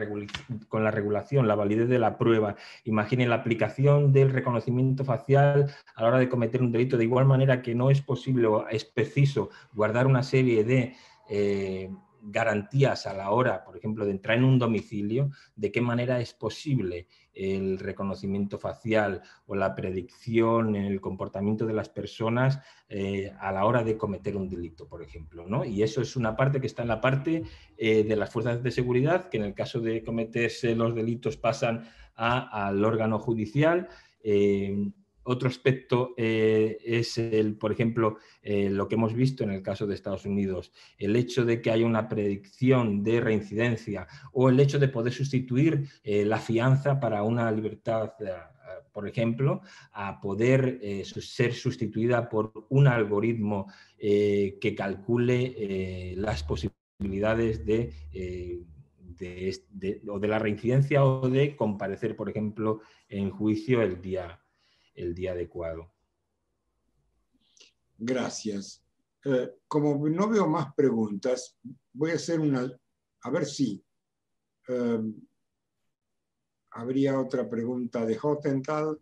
S4: con la regulación, la validez de la prueba. Imaginen la aplicación del reconocimiento facial a la hora de cometer un delito, de igual manera que no es posible o es preciso guardar una serie de... Eh, garantías a la hora, por ejemplo, de entrar en un domicilio, de qué manera es posible el reconocimiento facial o la predicción en el comportamiento de las personas eh, a la hora de cometer un delito, por ejemplo. ¿no? Y eso es una parte que está en la parte eh, de las fuerzas de seguridad, que en el caso de cometerse los delitos pasan al órgano judicial. Eh, otro aspecto eh, es, el, por ejemplo, eh, lo que hemos visto en el caso de Estados Unidos, el hecho de que haya una predicción de reincidencia o el hecho de poder sustituir eh, la fianza para una libertad, por ejemplo, a poder ser sustituida por un algoritmo que calcule las posibilidades de... de la reincidencia o de comparecer, por ejemplo, en juicio el día, el día
S2: adecuado. Gracias. Eh, como no veo más preguntas, voy a hacer una, a ver si em, habría otra pregunta de tal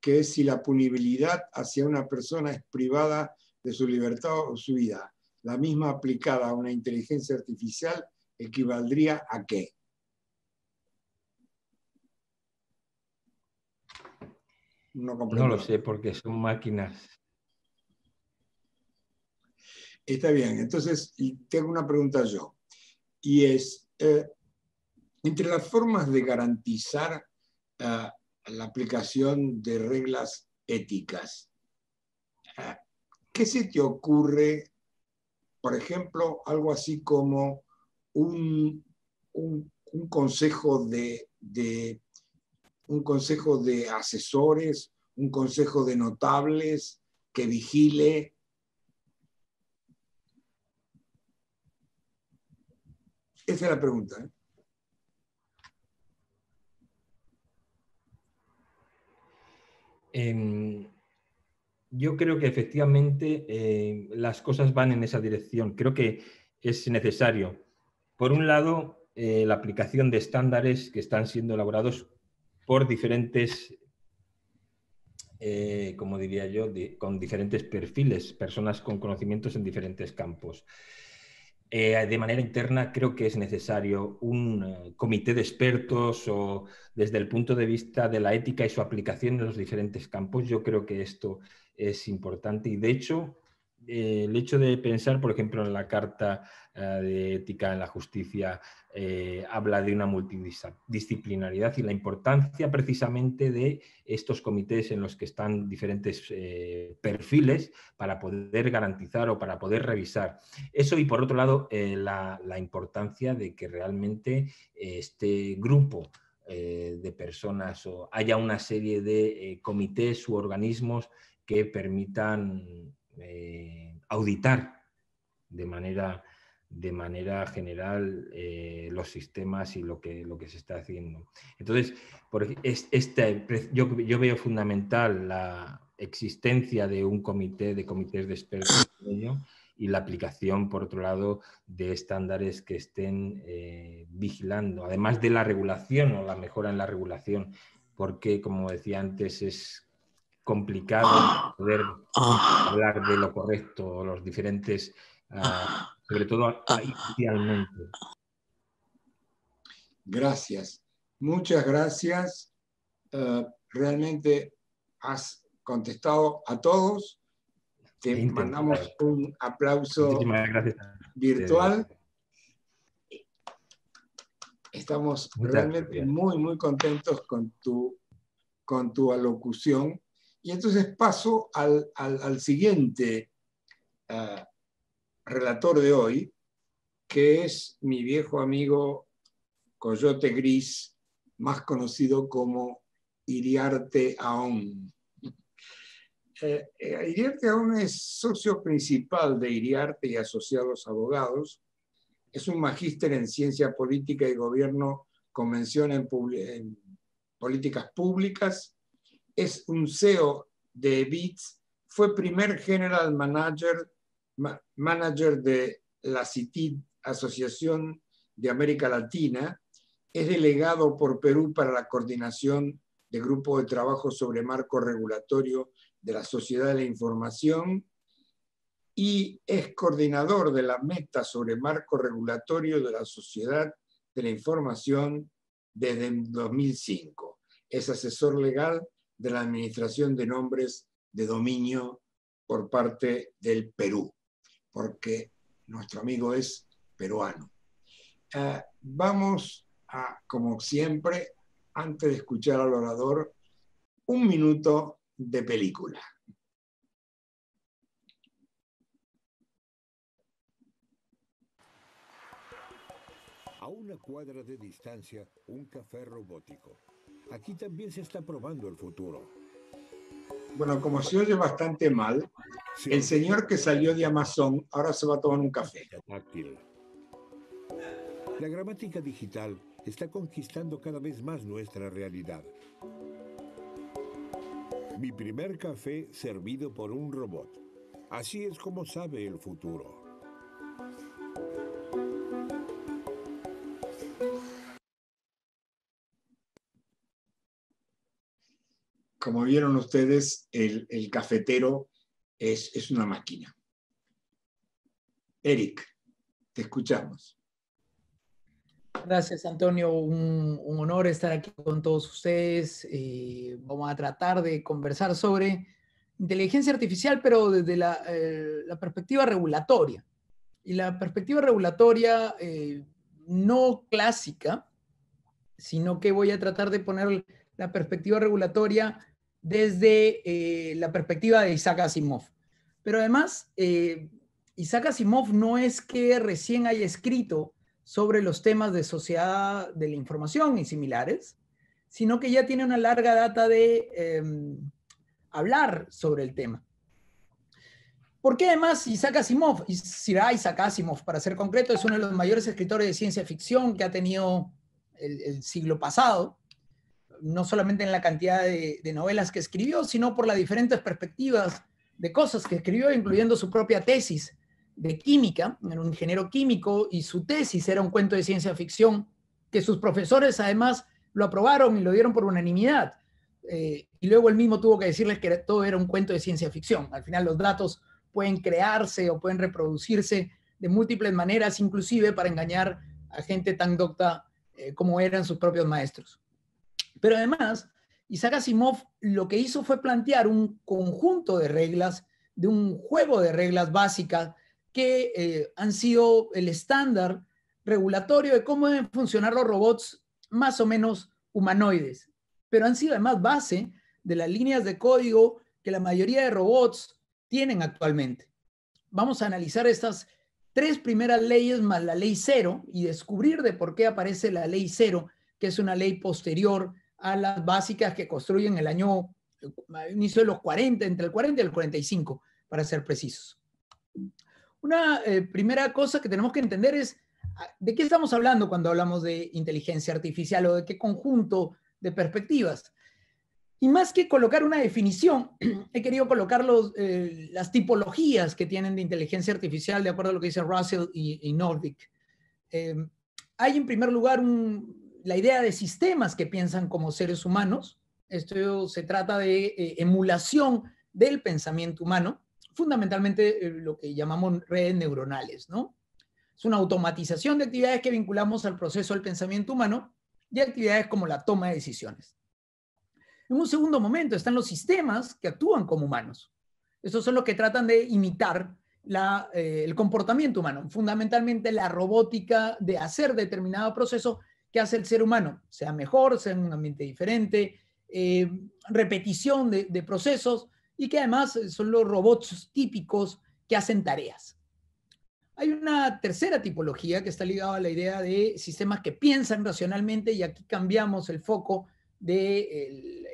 S2: que es si la punibilidad hacia una persona es privada de su libertad o su vida. La misma aplicada a una inteligencia artificial equivaldría a qué? No, lo sé, porque son máquinas. Está bien, entonces tengo una pregunta yo. Y es, eh, entre las formas de garantizar eh, la aplicación de reglas éticas, eh, ¿qué se te ocurre, por ejemplo, algo así como un, consejo de, de un consejo de asesores, un consejo de notables que vigile. Esa es la pregunta. ¿eh?
S4: Em, yo creo que efectivamente eh, las cosas van en esa dirección. Creo que es necesario, por un lado, eh, la aplicación de estándares que están siendo elaborados por diferentes, eh, como diría yo, con diferentes perfiles, personas con conocimientos en diferentes campos. Eh, de manera interna creo que es necesario un eh, comité de expertos o desde el punto de vista de la ética y su aplicación en los diferentes campos. Yo creo que esto es importante y de hecho eh, el hecho de pensar, por ejemplo, en la Carta eh, de Ética en la Justicia, eh, habla de una multidisciplinaridad y la importancia precisamente de estos comités en los que están diferentes perfiles para poder garantizar o para poder revisar. Eso y, por otro lado, la, la, importancia de que realmente este grupo de personas o haya una serie de comités u organismos que permitan eh, auditar de manera, de manera general eh, los sistemas y lo que, lo que se está haciendo. Entonces, por, este, yo, veo fundamental la existencia de un comité, de comités de expertos y la aplicación, por otro lado, de estándares que estén eh, vigilando, además de la regulación o la mejora en la regulación, porque, como decía antes, es complicado ah. poder ah. hablar de lo correcto, los diferentes, ah,
S2: sobre todo inicialmente. Gracias, muchas gracias. Eh, realmente has contestado a todos. Te mandamos un aplauso virtual. Estamos realmente muy, muy contentos con tu, con tu alocución y entonces paso al, siguiente ah, relator de hoy, que es mi viejo amigo Coyote Gris, más conocido como Iriarte Aón. Eh, eh, Iriarte Aún es socio principal de Iriarte y Asociados Abogados. Es un magíster en ciencia política y gobierno, convención en políticas públicas es un CEO de Bits, fue primer general manager, manager de la CITID, Asociación de América Latina, es delegado por Perú para la coordinación de grupo de trabajo sobre marco regulatorio de la sociedad de la información y es coordinador de la meta sobre marco regulatorio de la sociedad de la información desde 2005. Es asesor legal de la administración de nombres de dominio por parte del Perú, porque nuestro amigo es peruano. Ah, vamos a, como siempre, antes de escuchar al orador, un minuto de película.
S3: A una cuadra de distancia, un café robótico Aquí también se está probando el futuro.
S2: Bueno, como se oye bastante mal, el señor que salió de Amazon ahora se va a tomar un café.
S3: La gramática digital está conquistando cada vez más nuestra realidad. Mi primer café servido por un robot. Así es como sabe el futuro.
S2: como vieron ustedes, el, cafetero es, una máquina. Eric, te escuchamos.
S5: Gracias, Antonio. Un, honor estar aquí con todos ustedes. Eh, vamos a tratar de conversar sobre inteligencia artificial, pero desde la, eh, perspectiva regulatoria. Y la perspectiva regulatoria eh, no clásica, sino que voy a tratar de poner la perspectiva regulatoria desde eh, la perspectiva de Isaac Asimov. Pero además, eh, Isaac Asimov no es que recién haya escrito sobre los temas de sociedad de la información y similares, sino que ya tiene una larga data de em, hablar sobre el tema. Porque además Isaac Asimov, Sir Isaac Asimov, para ser concreto, es uno de los mayores escritores de ciencia ficción que ha tenido el siglo pasado? no solamente en la cantidad de, novelas que escribió, sino por las diferentes perspectivas de cosas que escribió, incluyendo su propia tesis de química, en un ingeniero químico y su tesis era un cuento de ciencia ficción que sus profesores además lo aprobaron y lo dieron por unanimidad. Eh, y luego él mismo tuvo que decirles que todo era un cuento de ciencia ficción. Al final los datos pueden crearse o pueden reproducirse de múltiples maneras, inclusive para engañar a gente tan docta eh, como eran sus propios maestros. Pero además, Isaac Asimov lo que hizo fue plantear un conjunto de reglas, de un juego de reglas básicas que eh, han sido el estándar regulatorio de cómo deben funcionar los robots más o menos humanoides, pero han sido además base de las líneas de código que la mayoría de robots tienen actualmente. Vamos a analizar estas tres primeras leyes más la ley cero y descubrir de por qué aparece la ley cero, que es una ley posterior a las básicas que construyen el año, el eh, inicio de los 40, entre el 40 y el 45, para ser precisos. Una eh, primera cosa que tenemos que entender es ah, de qué estamos hablando cuando hablamos de inteligencia artificial o de qué conjunto de perspectivas. Y más que colocar una definición, he querido colocar los, eh, las tipologías que tienen de inteligencia artificial de acuerdo a lo que dicen Russell y, Nordic. hay en primer lugar un, la idea de sistemas que piensan como seres humanos. Esto se trata de eh, emulación del pensamiento humano, fundamentalmente eh, lo que llamamos redes neuronales, ¿no? Es una automatización de actividades que vinculamos al proceso del pensamiento humano y actividades como la toma de decisiones. En un segundo momento están los sistemas que actúan como humanos. Estos son los que tratan de imitar eh, el comportamiento humano, fundamentalmente la robótica de hacer determinado proceso ¿Qué hace el ser humano, sea mejor, sea en un ambiente diferente, eh, repetición de, procesos y que además eh, son los robots típicos que hacen tareas. Hay una tercera tipología que está ligada a la idea de sistemas que piensan racionalmente y aquí cambiamos el foco de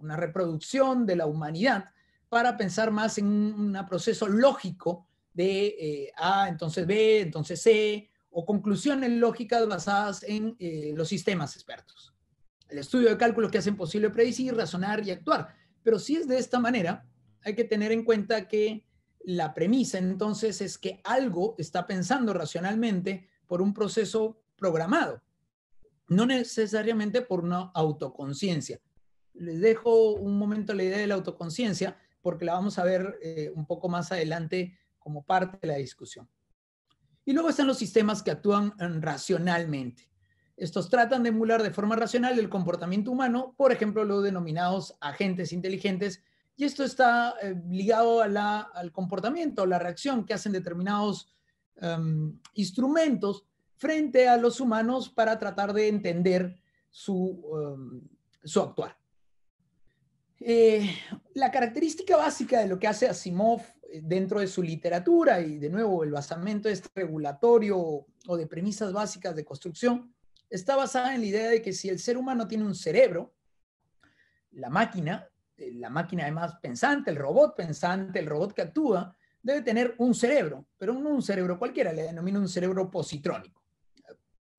S5: una reproducción de la humanidad para pensar más en un, proceso lógico de eh, A, entonces B, entonces C, o conclusiones lógicas basadas en eh, los sistemas expertos. El estudio de cálculos que hacen posible predecir, razonar y actuar. Pero si es de esta manera, hay que tener en cuenta que la premisa entonces es que algo está pensando racionalmente por un proceso programado, no necesariamente por una autoconciencia. Les dejo un momento la idea de la autoconciencia porque la vamos a ver eh, un poco más adelante como parte de la discusión. Y luego están los sistemas que actúan mm, racionalmente. Estos tratan de emular de forma racional el comportamiento humano, por ejemplo, los denominados agentes inteligentes, y esto está eh, ligado al comportamiento, la reacción que hacen determinados mm, instrumentos frente a los humanos para tratar de entender su, mm, actuar. Eh, la característica básica de lo que hace Asimov eh, dentro de su literatura y de nuevo el basamento es regulatorio o de premisas básicas de construcción, está basada en la idea de que si el ser humano tiene un cerebro, la máquina, eh, la máquina además pensante, el robot pensante, el robot que actúa, debe tener un cerebro, pero no un cerebro cualquiera, le denomina un cerebro positrónico.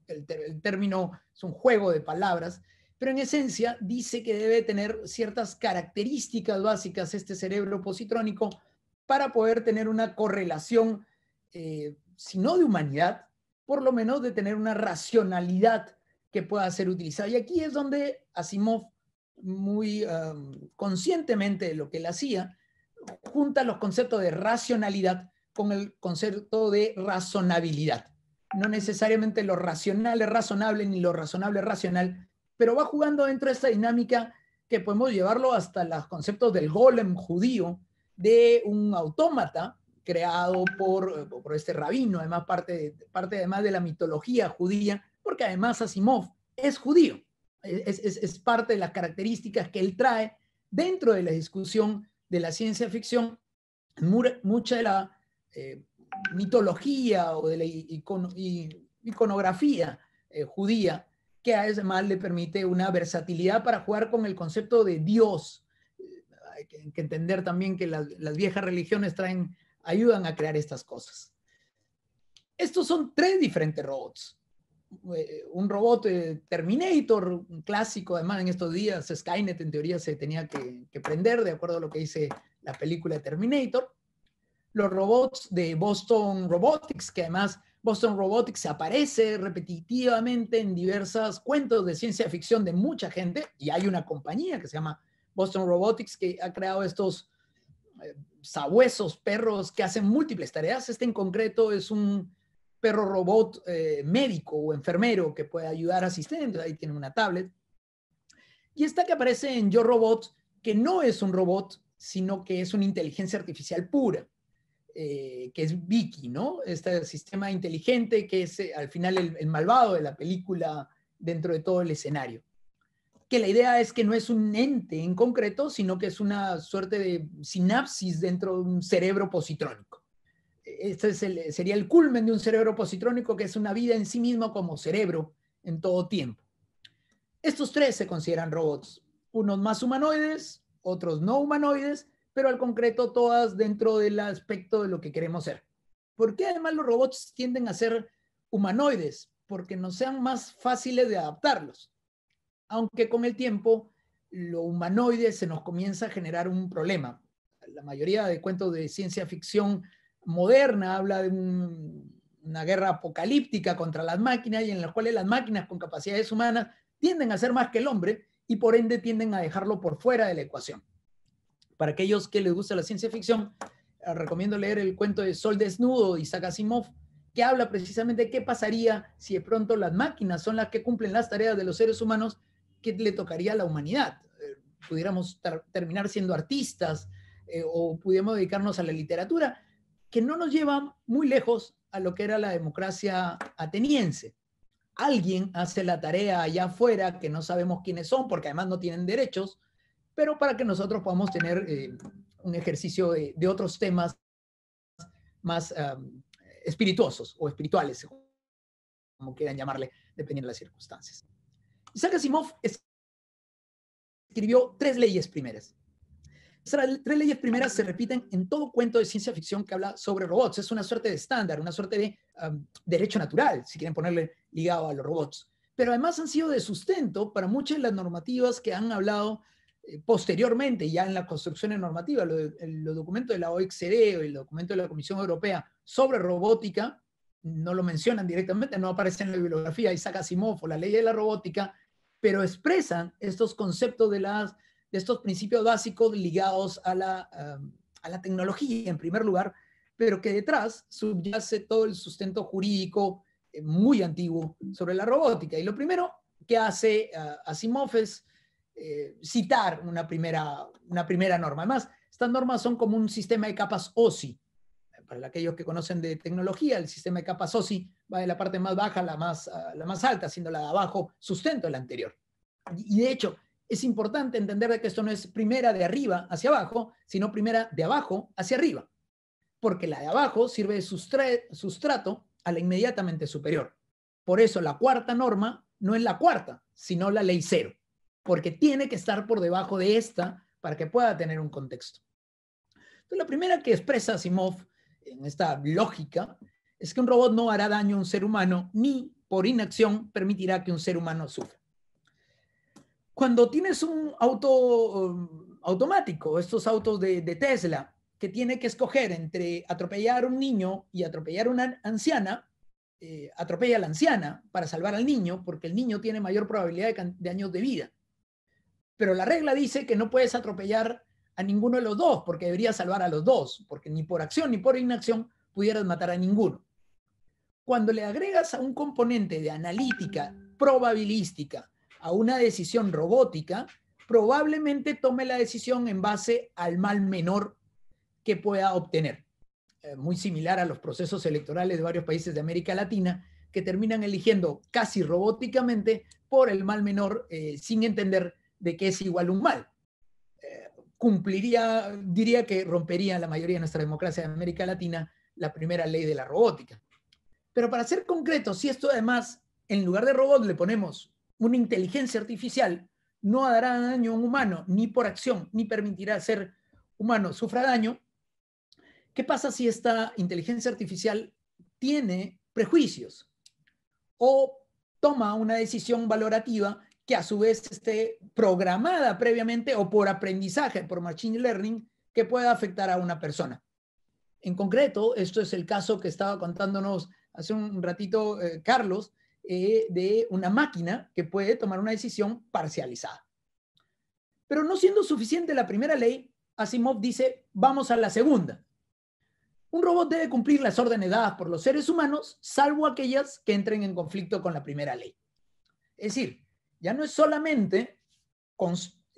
S5: el término es un juego de palabras, pero en esencia dice que debe tener ciertas características básicas este cerebro positrónico para poder tener una correlación, eh, si no de humanidad, por lo menos de tener una racionalidad que pueda ser utilizada. Y aquí es donde Asimov, muy um, conscientemente de lo que él hacía, junta los conceptos de racionalidad con el concepto de razonabilidad. No necesariamente lo racional es razonable ni lo razonable es racional, pero va jugando dentro de esta dinámica que podemos llevarlo hasta los conceptos del golem judío, de un autómata creado por, eh, este rabino, además parte, parte además de la mitología judía, porque además Asimov es judío, es, parte de las características que él trae dentro de la discusión de la ciencia ficción, mucha de la eh, mitología o de la iconografía eh, judía, que además le permite una versatilidad para jugar con el concepto de Dios, hay que, entender también que las, viejas religiones traen, ayudan a crear estas cosas. Estos son tres diferentes robots. Eh, un robot eh, Terminator, un clásico, además en estos días Skynet en teoría se tenía que, prender, de acuerdo a lo que dice la película Terminator. Los robots de Boston Robotics, que además Boston Robotics aparece repetitivamente en diversas cuentos de ciencia ficción de mucha gente y hay una compañía que se llama Boston Robotics, que ha creado estos eh, sabuesos perros que hacen múltiples tareas. Este en concreto es un perro robot eh, médico o enfermero que puede ayudar a asistentes, ahí tiene una tablet. Y esta que aparece en Yo Robot, que no es un robot, sino que es una inteligencia artificial pura, eh, que es Vicky, ¿no? Este sistema inteligente que es al final el, malvado de la película dentro de todo el escenario que la idea es que no es un ente en concreto, sino que es una suerte de sinapsis dentro de un cerebro positrónico. E-, este sería el culmen de un cerebro positrónico que es una vida en sí mismo como cerebro en todo tiempo. Estos tres se consideran robots, unos más humanoides, otros no humanoides, pero al concreto todas dentro del aspecto de lo que queremos ser. ¿Por qué además los robots tienden a ser humanoides? Porque nos sean más fáciles de adaptarlos aunque con el tiempo lo humanoide se nos comienza a generar un problema. La mayoría de cuentos de ciencia ficción moderna habla de una guerra apocalíptica contra las máquinas y en las cuales las máquinas con capacidades humanas tienden a ser más que el hombre y por ende tienden a dejarlo por fuera de la ecuación. Para aquellos que les gusta la ciencia ficción, eh, recomiendo leer el cuento de Sol Desnudo de Isaac Asimov, que habla precisamente de qué pasaría si de pronto las máquinas son las que cumplen las tareas de los seres humanos que le tocaría a la humanidad. Eh, pudiéramos terminar siendo artistas eh, o pudiéramos dedicarnos a la literatura, que no nos lleva muy lejos a lo que era la democracia ateniense. Alguien hace la tarea allá afuera que no sabemos quiénes son porque además no tienen derechos, pero para que nosotros podamos tener eh, un ejercicio de, otros temas más espirituosos o espirituales, como quieran llamarle, dependiendo de las circunstancias. Isaac Asimov escribió tres leyes primeras. Esas tres leyes primeras se repiten en todo cuento de ciencia ficción que habla sobre robots. Es una suerte de estándar, una suerte de um, derecho natural, si quieren ponerle ligado a los robots. Pero además han sido de sustento para muchas de las normativas que han hablado eh, posteriormente, ya en las construcciones normativas. Los documentos de la OECD o el documento de la Comisión Europea sobre robótica no lo mencionan directamente, no aparece en la bibliografía Isaac Asimov o la ley de la robótica, pero expresan estos conceptos de, las, estos principios básicos ligados a la, a la tecnología en primer lugar, pero que detrás subyace todo el sustento jurídico eh, muy antiguo sobre la robótica. Y lo primero que hace ah, Asimov es eh, citar una primera, una primera norma. Además, estas normas son como un sistema de capas OSI, para aquellos que conocen de tecnología, el sistema de capas OSI va de la parte más baja a la más, la más alta, siendo la de abajo sustento la anterior. Y de hecho, es importante entender que esto no es primera de arriba hacia abajo, sino primera de abajo hacia arriba, porque la de abajo sirve de sustrato a la inmediatamente superior. Por eso la cuarta norma no es la cuarta, sino la ley cero, porque tiene que estar por debajo de esta para que pueda tener un contexto. Entonces, la primera que expresa Simov en esta lógica, es que un robot no hará daño a un ser humano ni por inacción permitirá que un ser humano sufra. Cuando tienes un auto um, automático, estos autos de, Tesla, que tiene que escoger entre atropellar un niño y atropellar a una anciana, eh, atropella a la anciana para salvar al niño, porque el niño tiene mayor probabilidad de, de, años de vida. Pero la regla dice que no puedes atropellar a ninguno de los dos, porque debería salvar a los dos, porque ni por acción ni por inacción pudieras matar a ninguno. Cuando le agregas a un componente de analítica probabilística a una decisión robótica, probablemente tome la decisión en base al mal menor que pueda obtener. Eh, muy similar a los procesos electorales de varios países de América Latina, que terminan eligiendo casi robóticamente por el mal menor eh, sin entender de qué es igual un mal cumpliría, diría que rompería la mayoría de nuestra democracia de América Latina la primera ley de la robótica. Pero para ser concreto, si esto además, en lugar de robot le ponemos una inteligencia artificial, no dará daño a un humano, ni por acción, ni permitirá ser humano sufra daño, ¿qué pasa si esta inteligencia artificial tiene prejuicios o toma una decisión valorativa que a su vez esté programada previamente o por aprendizaje, por machine learning, que pueda afectar a una persona. En concreto, esto es el caso que estaba contándonos hace un ratito eh, Carlos, eh, de una máquina que puede tomar una decisión parcializada. Pero no siendo suficiente la primera ley, Asimov dice, vamos a la segunda. Un robot debe cumplir las órdenes dadas por los seres humanos, salvo aquellas que entren en conflicto con la primera ley. Es decir, ya no es solamente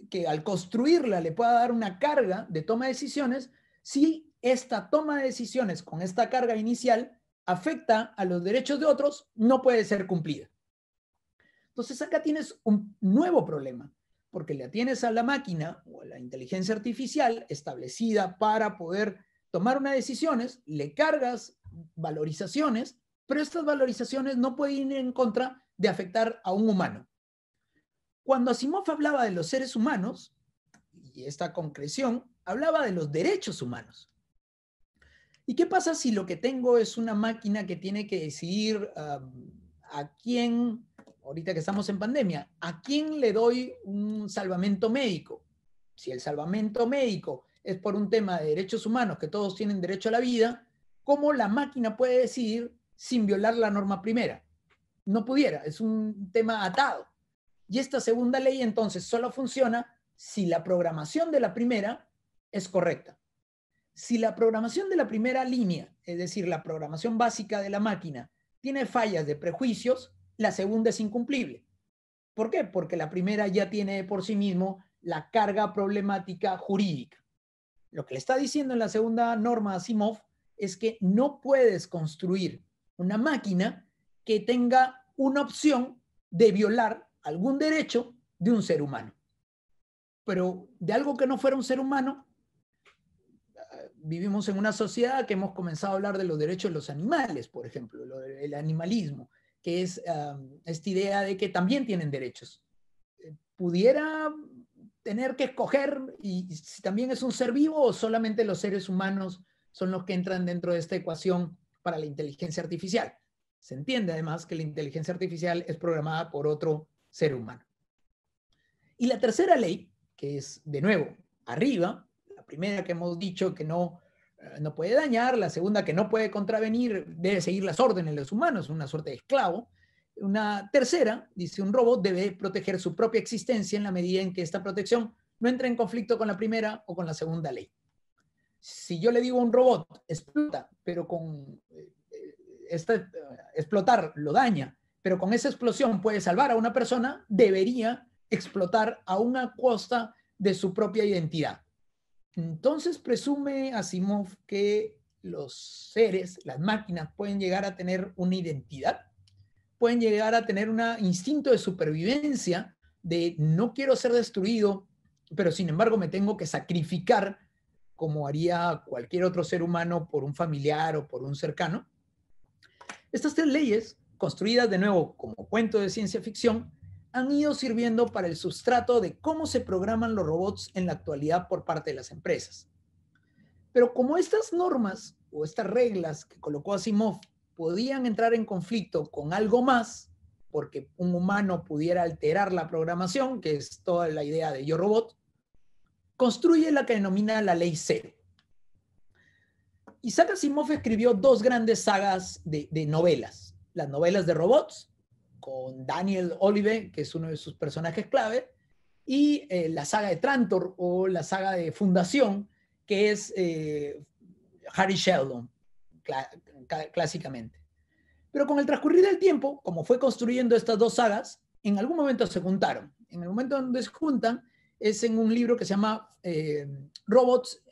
S5: que al construirla le pueda dar una carga de toma de decisiones, si esta toma de decisiones con esta carga inicial afecta a los derechos de otros, no puede ser cumplida. Entonces acá tienes un nuevo problema, porque le atienes a la máquina o a la inteligencia artificial establecida para poder tomar unas decisiones, le cargas valorizaciones, pero estas valorizaciones no pueden ir en contra de afectar a un humano. Cuando Asimov hablaba de los seres humanos, y esta concreción, hablaba de los derechos humanos. ¿Y qué pasa si lo que tengo es una máquina que tiene que decidir um, a quién, ahorita que estamos en pandemia, a quién le doy un salvamento médico? Si el salvamento médico es por un tema de derechos humanos, que todos tienen derecho a la vida, ¿cómo la máquina puede decidir sin violar la norma primera? No pudiera, es un tema atado. Y esta segunda ley entonces solo funciona si la programación de la primera es correcta. Si la programación de la primera línea, es decir, la programación básica de la máquina, tiene fallas de prejuicios, la segunda es incumplible. ¿Por qué? Porque la primera ya tiene por sí mismo la carga problemática jurídica. Lo que le está diciendo en la segunda norma Simov es que no puedes construir una máquina que tenga una opción de violar algún derecho de un ser humano. Pero de algo que no fuera un ser humano, vivimos en una sociedad que hemos comenzado a hablar de los derechos de los animales, por ejemplo, el animalismo, que es esta idea de que también tienen derechos. Eh, ¿Pudiera tener que escoger y, si también es un ser vivo o solamente los seres humanos son los que entran dentro de esta ecuación para la inteligencia artificial? Se entiende además que la inteligencia artificial es programada por otro ser humano. Y la tercera ley, que es de nuevo arriba, la primera que hemos dicho que no, eh, no puede dañar, la segunda que no puede contravenir, debe seguir las órdenes de los humanos, una suerte de esclavo. Una tercera, dice un robot, debe proteger su propia existencia en la medida en que esta protección no entra en conflicto con la primera o con la segunda ley. Si yo le digo a un robot, explota, pero con eh, eh, explotar lo daña, pero con esa explosión puede salvar a una persona, debería explotar a una costa de su propia identidad. Entonces presume Asimov que los seres, las máquinas, pueden llegar a tener una identidad, pueden llegar a tener un instinto de supervivencia, de no quiero ser destruido, pero sin embargo me tengo que sacrificar como haría cualquier otro ser humano por un familiar o por un cercano. Estas tres leyes construidas de nuevo como cuento de ciencia ficción, han ido sirviendo para el sustrato de cómo se programan los robots en la actualidad por parte de las empresas. Pero como estas normas o estas reglas que colocó Asimov podían entrar en conflicto con algo más, porque un humano pudiera alterar la programación, que es toda la idea de Yo Robot, construye la que denomina la ley C. Isaac Asimov escribió dos grandes sagas de novelas las novelas de robots, con Daniel Olive, que es uno de sus personajes clave, y eh, la saga de Trantor o la saga de Fundación, que es eh, Harry Sheldon, clásicamente. Pero con el transcurrir del tiempo, como fue construyendo estas dos sagas, en algún momento se juntaron. En el momento donde se juntan es en un libro que se llama eh, Robots,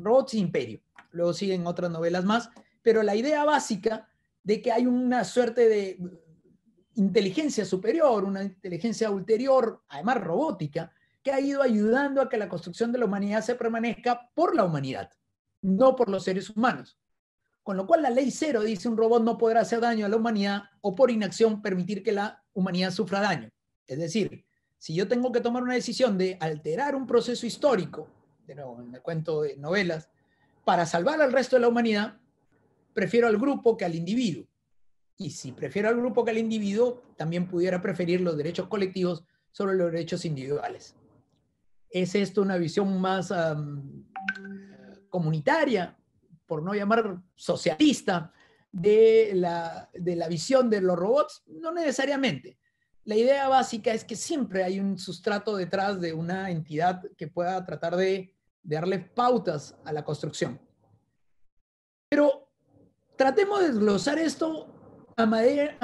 S5: Robots e Imperio. Luego siguen otras novelas más, pero la idea básica de que hay una suerte de mm, inteligencia superior, una inteligencia ulterior, además robótica, que ha ido ayudando a que la construcción de la humanidad se permanezca por la humanidad, no por los seres humanos. Con lo cual la ley cero dice un robot no podrá hacer daño a la humanidad o por inacción permitir que la humanidad sufra daño. Es decir, si yo tengo que tomar una decisión de alterar un proceso histórico, de nuevo, en cuento de novelas, para salvar al resto de la humanidad, prefiero al grupo que al individuo. Y si prefiero al grupo que al individuo, también pudiera preferir los derechos colectivos sobre los derechos individuales. ¿Es esto una visión más comunitaria, por no llamar socialista, de la, de la visión de los robots? No necesariamente. La idea básica es que siempre hay un sustrato detrás de una entidad que pueda tratar de darle pautas a la construcción. Pero Tratemos de desglosar esto a manera,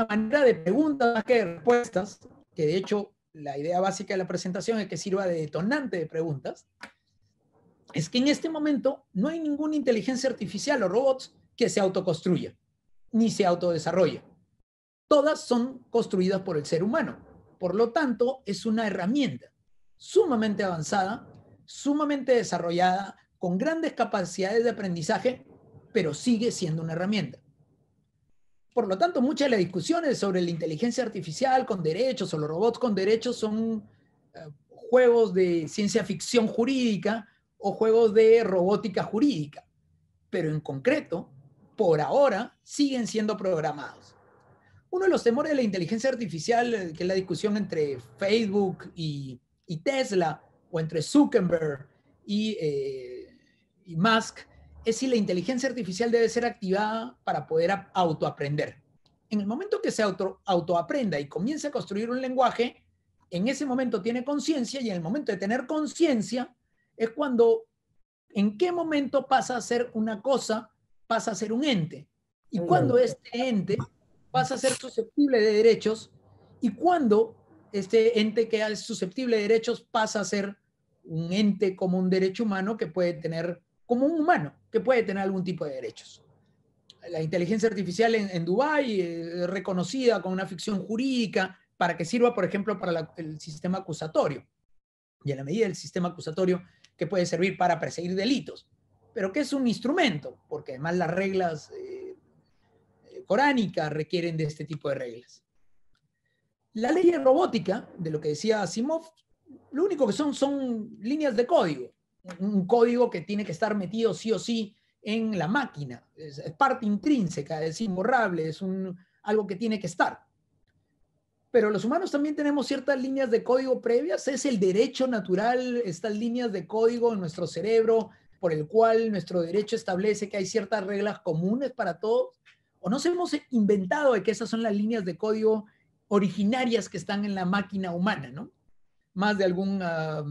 S5: de preguntas más que de respuestas, que de hecho la idea básica de la presentación es que sirva de detonante de preguntas, es que en este momento no hay ninguna inteligencia artificial o robots que se autoconstruya ni se autodesarrolla. Todas son construidas por el ser humano. Por lo tanto, es una herramienta sumamente avanzada, sumamente desarrollada, con grandes capacidades de aprendizaje pero sigue siendo una herramienta. Por lo tanto, muchas de las discusiones sobre la inteligencia artificial con derechos o los robots con derechos son eh, juegos de ciencia ficción jurídica o juegos de robótica jurídica, pero en concreto, por ahora, siguen siendo programados. Uno de los temores de la inteligencia artificial, eh, que es la discusión entre Facebook y, Tesla, o entre Zuckerberg y, eh, y Musk, es si la inteligencia artificial debe ser activada para poder autoaprender. En el momento que se auto, autoaprenda y comienza a construir un lenguaje, en ese momento tiene conciencia y en el momento de tener conciencia es cuando, en qué momento pasa a ser una cosa, pasa a ser un ente. Y cuando este ente pasa a ser susceptible de derechos y cuando este ente que es susceptible de derechos pasa a ser un ente como un derecho humano que puede tener como un humano que puede tener algún tipo de derechos. La inteligencia artificial en, Dubái eh, es reconocida con una ficción jurídica para que sirva, por ejemplo, para el sistema acusatorio. Y en la medida del sistema acusatorio que puede servir para perseguir delitos, pero que es un instrumento, porque además las reglas eh, coránicas requieren de este tipo de reglas. La ley robótica, de lo que decía Asimov, lo único que son son líneas de código un código que tiene que estar metido sí o sí en la máquina. Es, parte intrínseca, es imborrable, es un, algo que tiene que estar. Pero los humanos también tenemos ciertas líneas de código previas, es el derecho natural, estas líneas de código en nuestro cerebro, por el cual nuestro derecho establece que hay ciertas reglas comunes para todos, o nos hemos inventado de que esas son las líneas de código originarias que están en la máquina humana, ¿no? Más de algún ah,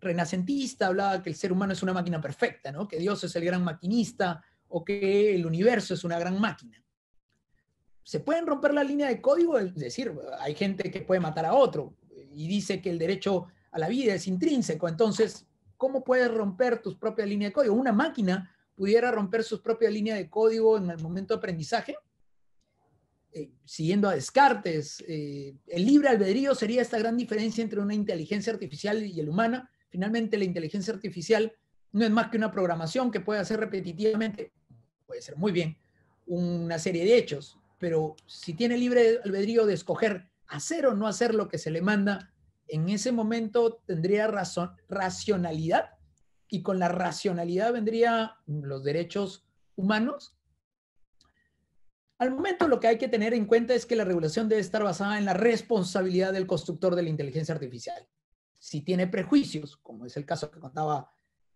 S5: renacentista hablaba que el ser humano es una máquina perfecta, ¿no? que Dios es el gran maquinista o que el universo es una gran máquina. Se pueden romper la línea de código, es decir, hay gente que puede matar a otro y dice que el derecho a la vida es intrínseco, entonces, ¿cómo puedes romper tus propias líneas de código? Una máquina pudiera romper sus propias líneas de código en el momento de aprendizaje? Eh, siguiendo a Descartes, eh, el libre albedrío sería esta gran diferencia entre una inteligencia artificial y el humana, Finalmente, la inteligencia artificial no es más que una programación que puede hacer repetitivamente, puede ser muy bien, una serie de hechos, pero si tiene libre albedrío de escoger hacer o no hacer lo que se le manda, en ese momento tendría razón, racionalidad y con la racionalidad vendrían los derechos humanos. Al momento lo que hay que tener en cuenta es que la regulación debe estar basada en la responsabilidad del constructor de la inteligencia artificial si tiene prejuicios, como es el caso que contaba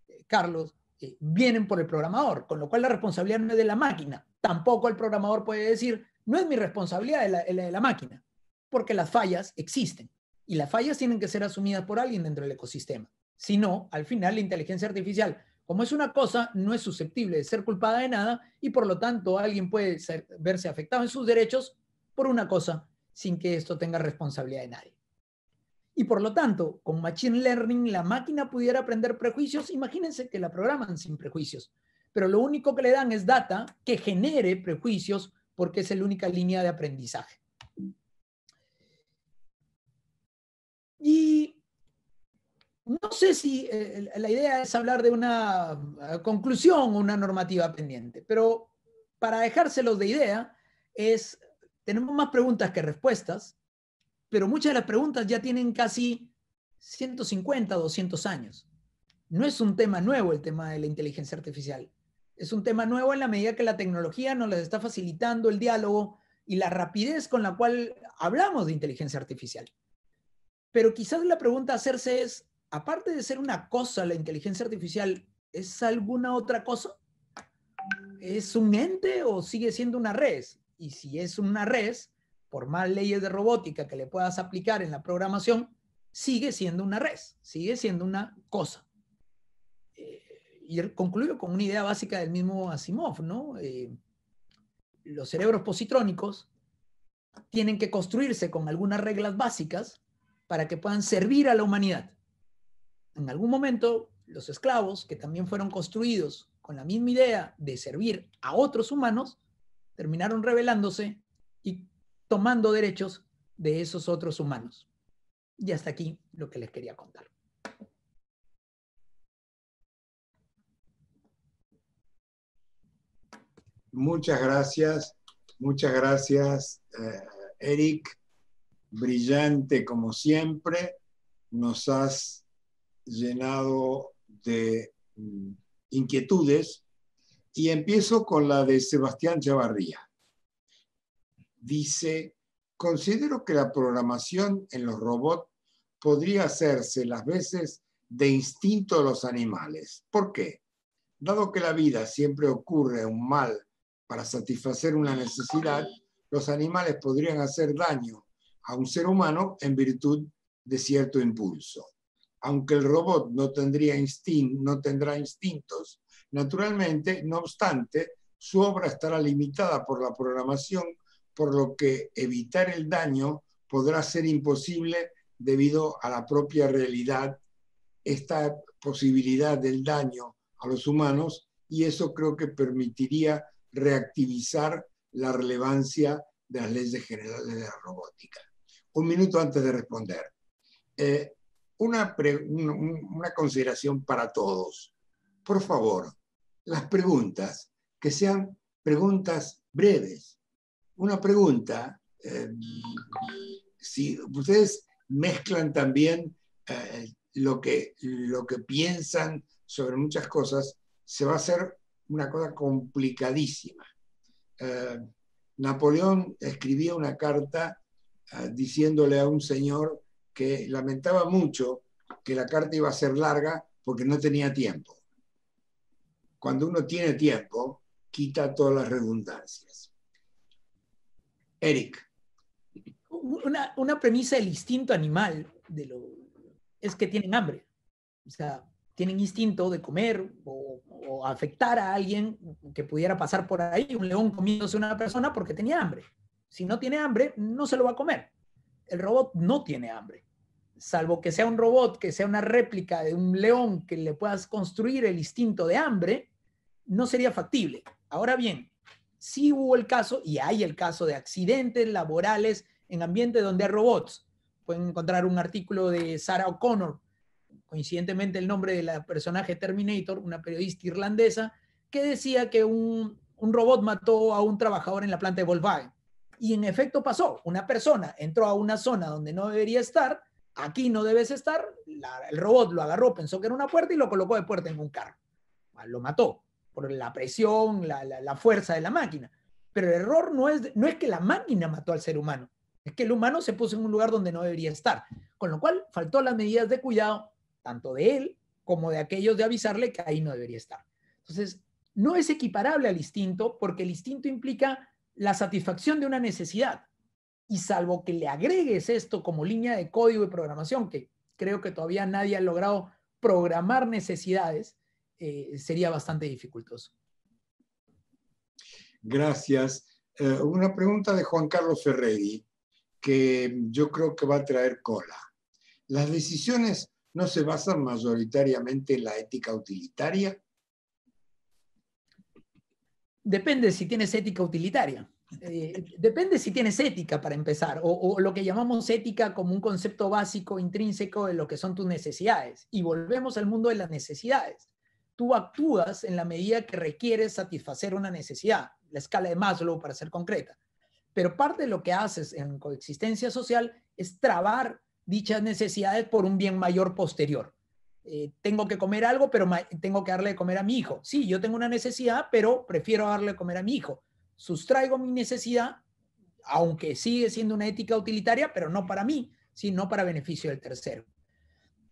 S5: eh, Carlos, eh, vienen por el programador, con lo cual la responsabilidad no es de la máquina. Tampoco el programador puede decir, no es mi responsabilidad la, de la, máquina, porque las fallas existen y las fallas tienen que ser asumidas por alguien dentro del ecosistema. Si no, al final la inteligencia artificial, como es una cosa, no es susceptible de ser culpada de nada y por lo tanto alguien puede verse afectado en sus derechos por una cosa sin que esto tenga responsabilidad de nadie. Y por lo tanto, con Machine Learning la máquina pudiera aprender prejuicios. Imagínense que la programan sin prejuicios, pero lo único que le dan es data que genere prejuicios porque es la única línea de aprendizaje. Y no sé si eh, la idea es hablar de una eh, conclusión o una normativa pendiente, pero para dejárselos de idea es, tenemos más preguntas que respuestas pero muchas de las preguntas ya tienen casi 150, 200 años. No es un tema nuevo el tema de la inteligencia artificial. Es un tema nuevo en la medida que la tecnología nos está facilitando el diálogo y la rapidez con la cual hablamos de inteligencia artificial. Pero quizás la pregunta a hacerse es, aparte de ser una cosa la inteligencia artificial, ¿es alguna otra cosa? ¿Es un ente o sigue siendo una red? Y si es una red, por más leyes de robótica que le puedas aplicar en la programación, sigue siendo una red, sigue siendo una cosa. Eh, y concluyo con una idea básica del mismo Asimov, ¿no? Eh, los cerebros positrónicos tienen que construirse con algunas reglas básicas para que puedan servir a la humanidad. En algún momento, los esclavos, que también fueron construidos con la misma idea de servir a otros humanos, terminaron rebelándose y tomando derechos de esos otros humanos. Y hasta aquí lo que les quería contar.
S2: Muchas gracias, muchas gracias, eh, Eric. Brillante como siempre, nos has llenado de mm, inquietudes y empiezo con la de Sebastián Chavarría dice, considero que la programación en los robots podría hacerse las veces de instinto de los animales. ¿Por qué? Dado que la vida siempre ocurre un mal para satisfacer una necesidad, los animales podrían hacer daño a un ser humano en virtud de cierto impulso. Aunque el robot no, tendría instinto, no tendrá instintos, naturalmente, no obstante, su obra estará limitada por la programación por lo que evitar el daño podrá ser imposible debido a la propia realidad, esta posibilidad del daño a los humanos, y eso creo que permitiría reactivizar la relevancia de las leyes generales de la robótica. Un minuto antes de responder. Eh, una consideración para todos. Por favor, las preguntas, que sean preguntas breves, una pregunta. Eh, si ustedes mezclan también eh, lo, que, lo que piensan sobre muchas cosas, se va a hacer una cosa complicadísima. Eh, Napoleón escribía una carta diciéndole a un señor que lamentaba mucho que la carta iba a ser larga porque no tenía tiempo. Cuando uno tiene tiempo, quita todas las redundancias.
S5: Eric. Una, premisa del instinto animal de lo, es que tienen hambre. O sea, tienen instinto de comer o, o, afectar a alguien que pudiera pasar por ahí, un león comiéndose una persona porque tenía hambre. Si no tiene hambre, no se lo va a comer. El robot no tiene hambre. Salvo que sea un robot, que sea una réplica de un león que le puedas construir el instinto de hambre, no sería factible. Ahora bien, sí hubo el caso y hay el caso de accidentes laborales en ambientes donde hay robots. Pueden encontrar un artículo de Sarah O'Connor, coincidentemente el nombre de la personaje Terminator, una periodista irlandesa, que decía que un, robot mató a un trabajador en la planta de Volkswagen. Y en efecto pasó, una persona entró a una zona donde no debería estar, aquí no debes estar, el robot lo agarró, pensó que era una puerta y lo colocó de puerta en un carro. Lo mató por la presión, la, fuerza de la máquina. Pero el error no es, no es que la máquina mató al ser humano, es que el humano se puso en un lugar donde no debería estar, con lo cual faltó las medidas de cuidado, tanto de él como de aquellos de avisarle que ahí no debería estar. Entonces, no es equiparable al instinto porque el instinto implica la satisfacción de una necesidad. Y salvo que le agregues esto como línea de código y programación, que creo que todavía nadie ha logrado programar necesidades, eh, sería bastante dificultoso.
S2: Gracias. Eh, una pregunta de Juan Carlos Ferreri, que yo creo que va a traer cola. ¿Las decisiones no se basan mayoritariamente en la ética utilitaria?
S5: Depende si tienes ética utilitaria. Eh, depende si tienes ética para empezar, o, o, lo que llamamos ética como un concepto básico intrínseco de lo que son tus necesidades. Y volvemos al mundo de las necesidades tú actúas en la medida que requieres satisfacer una necesidad, la escala de Maslow para ser concreta. Pero parte de lo que haces en coexistencia social es trabar dichas necesidades por un bien mayor posterior. Eh, tengo que comer algo, pero tengo que darle de comer a mi hijo. Sí, yo tengo una necesidad, pero prefiero darle de comer a mi hijo. Sustraigo mi necesidad, aunque sigue siendo una ética utilitaria, pero no para mí, sino para beneficio del tercero.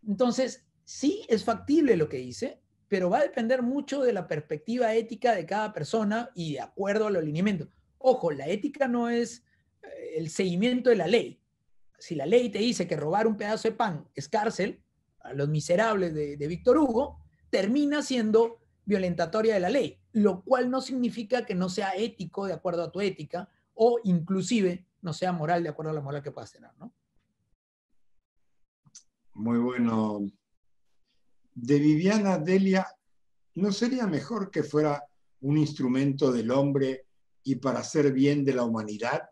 S5: Entonces, sí es factible lo que dice, pero va a depender mucho de la perspectiva ética de cada persona y de acuerdo al alineamiento. Ojo, la ética no es eh, el seguimiento de la ley. Si la ley te dice que robar un pedazo de pan es cárcel, a los miserables de, Víctor Hugo, termina siendo violentatoria de la ley, lo cual no significa que no sea ético de acuerdo a tu ética o inclusive no sea moral de acuerdo a la moral que puedas tener, ¿no?
S2: Muy bueno, de Viviana Delia, ¿no sería mejor que fuera un instrumento del hombre y para hacer bien de la humanidad?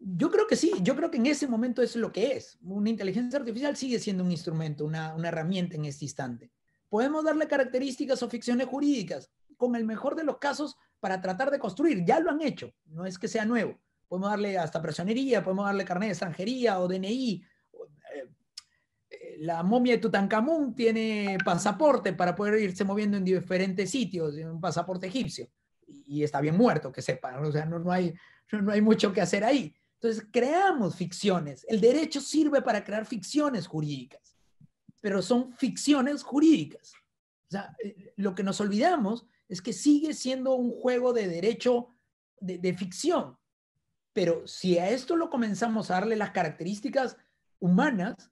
S5: Yo creo que sí, yo creo que en ese momento es lo que es. Una inteligencia artificial sigue siendo un instrumento, una, herramienta en este instante. Podemos darle características o ficciones jurídicas, con el mejor de los casos, para tratar de construir. Ya lo han hecho, no es que sea nuevo. Podemos darle hasta presionería, podemos darle carnet de extranjería o DNI, la momia de Tutankamón tiene pasaporte para poder irse moviendo en diferentes sitios, un pasaporte egipcio. Y está bien muerto, que sepan, o sea, no, hay, hay mucho que hacer ahí. Entonces, creamos ficciones. El derecho sirve para crear ficciones jurídicas, pero son ficciones jurídicas. O sea, eh, lo que nos olvidamos es que sigue siendo un juego de derecho de, de ficción. Pero si a esto lo comenzamos a darle las características humanas,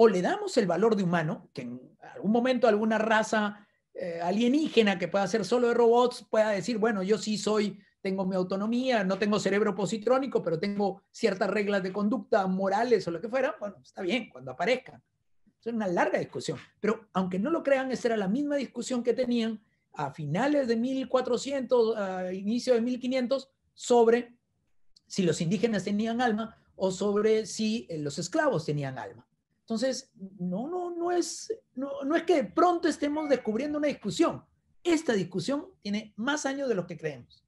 S5: o le damos el valor de humano, que en algún momento alguna raza eh, alienígena que pueda ser solo de robots pueda decir, bueno, yo sí soy, tengo mi autonomía, no tengo cerebro positrónico, pero tengo ciertas reglas de conducta, morales o lo que fuera, bueno, está bien, cuando aparezca. Es una larga discusión, pero aunque no lo crean, esa era la misma discusión que tenían a finales de 1400, a inicio de 1500, sobre si los indígenas tenían alma o sobre si eh, los esclavos tenían alma. Entonces, no, no, no es, no, es que de pronto estemos descubriendo una discusión. Esta discusión tiene más años de los que creemos.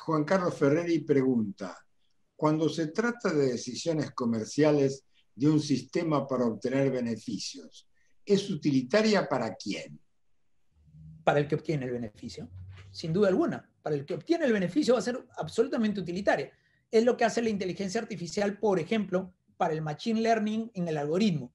S2: Juan Carlos Ferreri pregunta, cuando se trata de decisiones comerciales de un sistema para obtener beneficios, ¿es utilitaria para quién?
S5: Para el que obtiene el beneficio, sin duda alguna. Para el que obtiene el beneficio va a ser absolutamente utilitaria. Es lo que hace la inteligencia artificial, por ejemplo, para el machine learning en el algoritmo.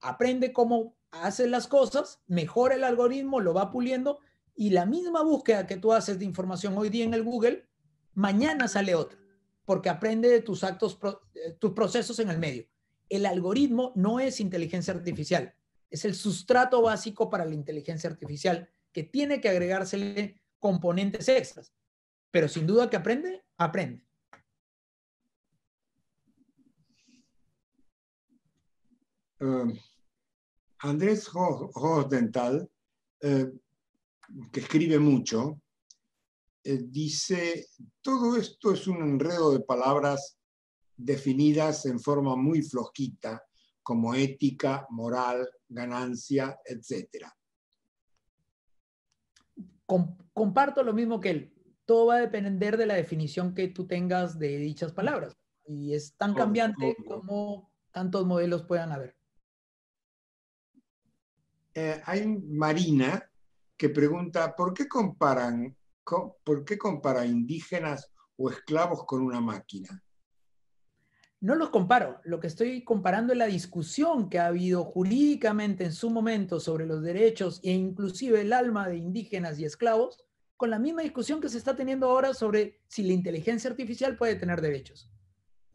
S5: Aprende cómo hace las cosas, mejora el algoritmo, lo va puliendo y la misma búsqueda que tú haces de información hoy día en el Google, mañana sale otra, porque aprende de tus actos, eh, tus procesos en el medio. El algoritmo no es inteligencia artificial, es el sustrato básico para la inteligencia artificial que tiene que agregársele componentes extras. Pero sin duda que aprende, aprende.
S2: Um, Andrés dental eh, que escribe mucho, eh, dice, todo esto es un enredo de palabras definidas en forma muy flojita, como ética, moral, ganancia, etc.
S5: Comparto lo mismo que él. Todo va a depender de la definición que tú tengas de dichas palabras. Y es tan cambiante como tantos modelos puedan haber. Eh, hay
S2: Marina que pregunta, ¿por qué comparan, qué compara indígenas o esclavos con una máquina?
S5: No los comparo, lo que estoy comparando es la discusión que ha habido jurídicamente en su momento sobre los derechos e inclusive el alma de indígenas y esclavos, con la misma discusión que se está teniendo ahora sobre si la inteligencia artificial puede tener derechos.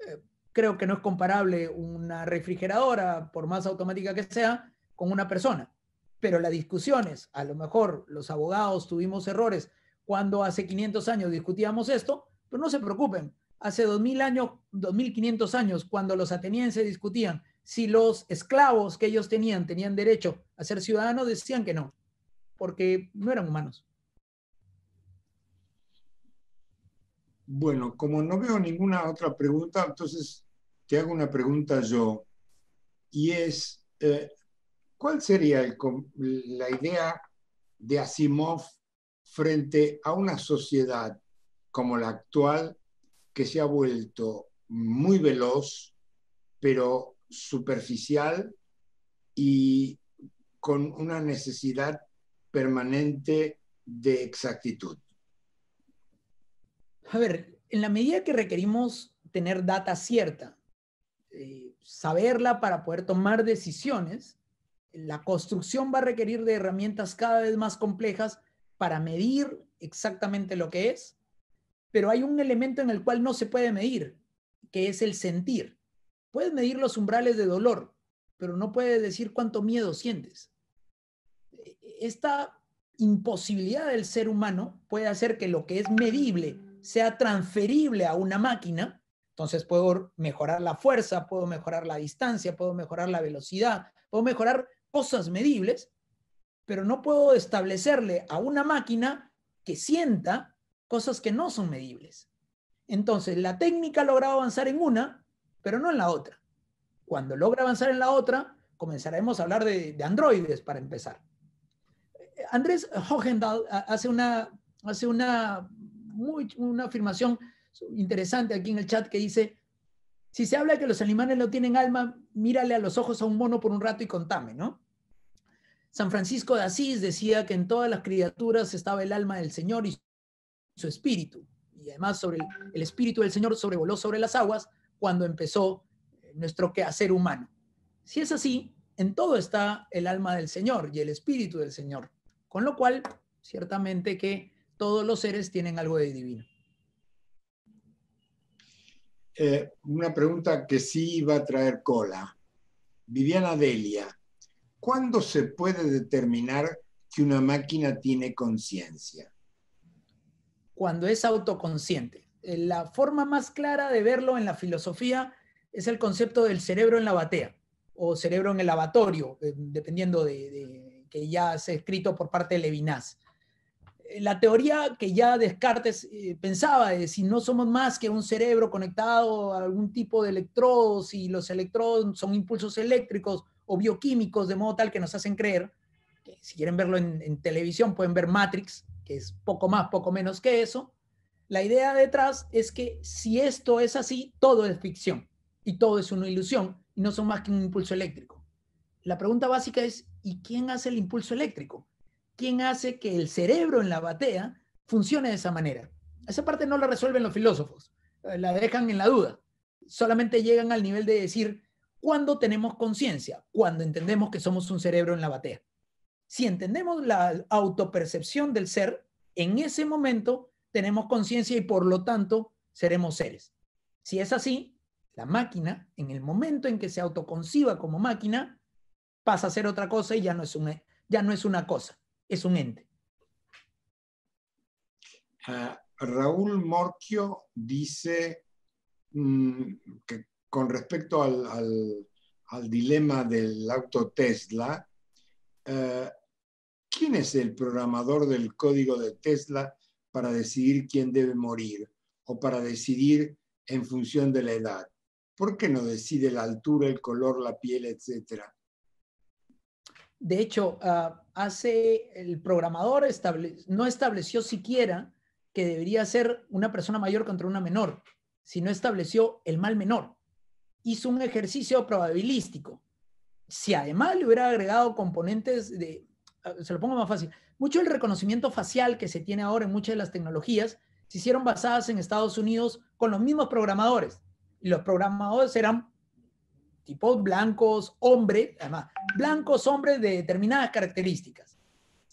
S5: Eh, creo que no es comparable una refrigeradora, por más automática que sea, con una persona pero las discusión es, a lo mejor los abogados tuvimos errores cuando hace 500 años discutíamos esto, pero no se preocupen, hace 2000 años, 2500 años, cuando los atenienses discutían si los esclavos que ellos tenían tenían derecho a ser ciudadanos, decían que no, porque no eran humanos.
S2: Bueno, como no veo ninguna otra pregunta, entonces te hago una pregunta yo, y es, eh, ¿Cuál sería la idea de Asimov frente a una sociedad como la actual que se ha vuelto muy veloz, pero superficial y con una necesidad permanente de exactitud?
S5: A ver, en la medida que requerimos tener data cierta, eh, saberla para poder tomar decisiones, la construcción va a requerir de herramientas cada vez más complejas para medir exactamente lo que es, pero hay un elemento en el cual no se puede medir, que es el sentir. Puedes medir los umbrales de dolor, pero no puedes decir cuánto miedo sientes. Esta imposibilidad del ser humano puede hacer que lo que es medible sea transferible a una máquina. Entonces puedo mejorar la fuerza, puedo mejorar la distancia, puedo mejorar la velocidad, puedo mejorar cosas medibles, pero no puedo establecerle a una máquina que sienta cosas que no son medibles. Entonces, la técnica logra avanzar en una, pero no en la otra. Cuando logra avanzar en la otra, comenzaremos a hablar de, androides para empezar. Andrés Hohendahl eh, hace una, hace una, una afirmación interesante aquí en el chat que dice, si se habla que los animales no tienen alma, mírale a los ojos a un mono por un rato y contame, ¿no? San Francisco de Asís decía que en todas las criaturas estaba el alma del Señor y su espíritu. Y además sobre el espíritu del Señor sobrevoló sobre las aguas cuando empezó eh, nuestro quehacer humano. Si es así, en todo está el alma del Señor y el espíritu del Señor. Con lo cual, ciertamente que todos los seres tienen algo de divino.
S2: Eh, una pregunta que sí iba a traer cola. Viviana Delia, ¿cuándo se puede determinar que una máquina tiene conciencia?
S5: Cuando es autoconsciente. Eh, la forma más clara de verlo en la filosofía es el concepto del cerebro en la batea o cerebro en el lavatorio, eh, dependiendo de, que ya se ha escrito por parte de Levinas. Eh, la teoría que ya Descartes eh, pensaba de si no somos más que un cerebro conectado a algún tipo de electrodos y los electrodos son impulsos eléctricos o bioquímicos de modo tal que nos hacen creer, que si quieren verlo en televisión pueden ver Matrix, que es poco más, poco menos que eso, la idea detrás es que si esto es así, todo es ficción y todo es una ilusión y no son más que un impulso eléctrico. La pregunta básica es, ¿y quién hace el impulso eléctrico? ¿Quién hace que el cerebro en la batea funcione de esa manera. Esa parte no la resuelven los filósofos, eh, la dejan en la duda. Solamente llegan al nivel de decir, ¿cuándo tenemos conciencia? Cuando entendemos que somos un cerebro en la batea. Si entendemos la autopercepción del ser, en ese momento tenemos conciencia y por lo tanto seremos seres. Si es así, la máquina, en el momento en que se autoconciba como máquina, pasa a ser otra cosa y ya no es una, ya no es una cosa es un ente.
S2: Ah, Raúl Morchio dice mm, que con respecto al, dilema del auto Tesla, eh, ¿quién es el programador del código de Tesla para decidir quién debe morir o para decidir en función de la edad? ¿Por qué no decide la altura, el color, la piel, etcétera?
S5: De hecho, ah, hace el programador no estableció siquiera que debería ser una persona mayor contra una menor, sino estableció el mal menor. Hizo un ejercicio probabilístico. Si además le hubiera agregado componentes de, ah, se lo pongo más fácil, mucho el reconocimiento facial que se tiene ahora en muchas de las tecnologías se hicieron basadas en Estados Unidos con los mismos programadores. los programadores eran tipos blancos, hombres, además, blancos hombres de determinadas características.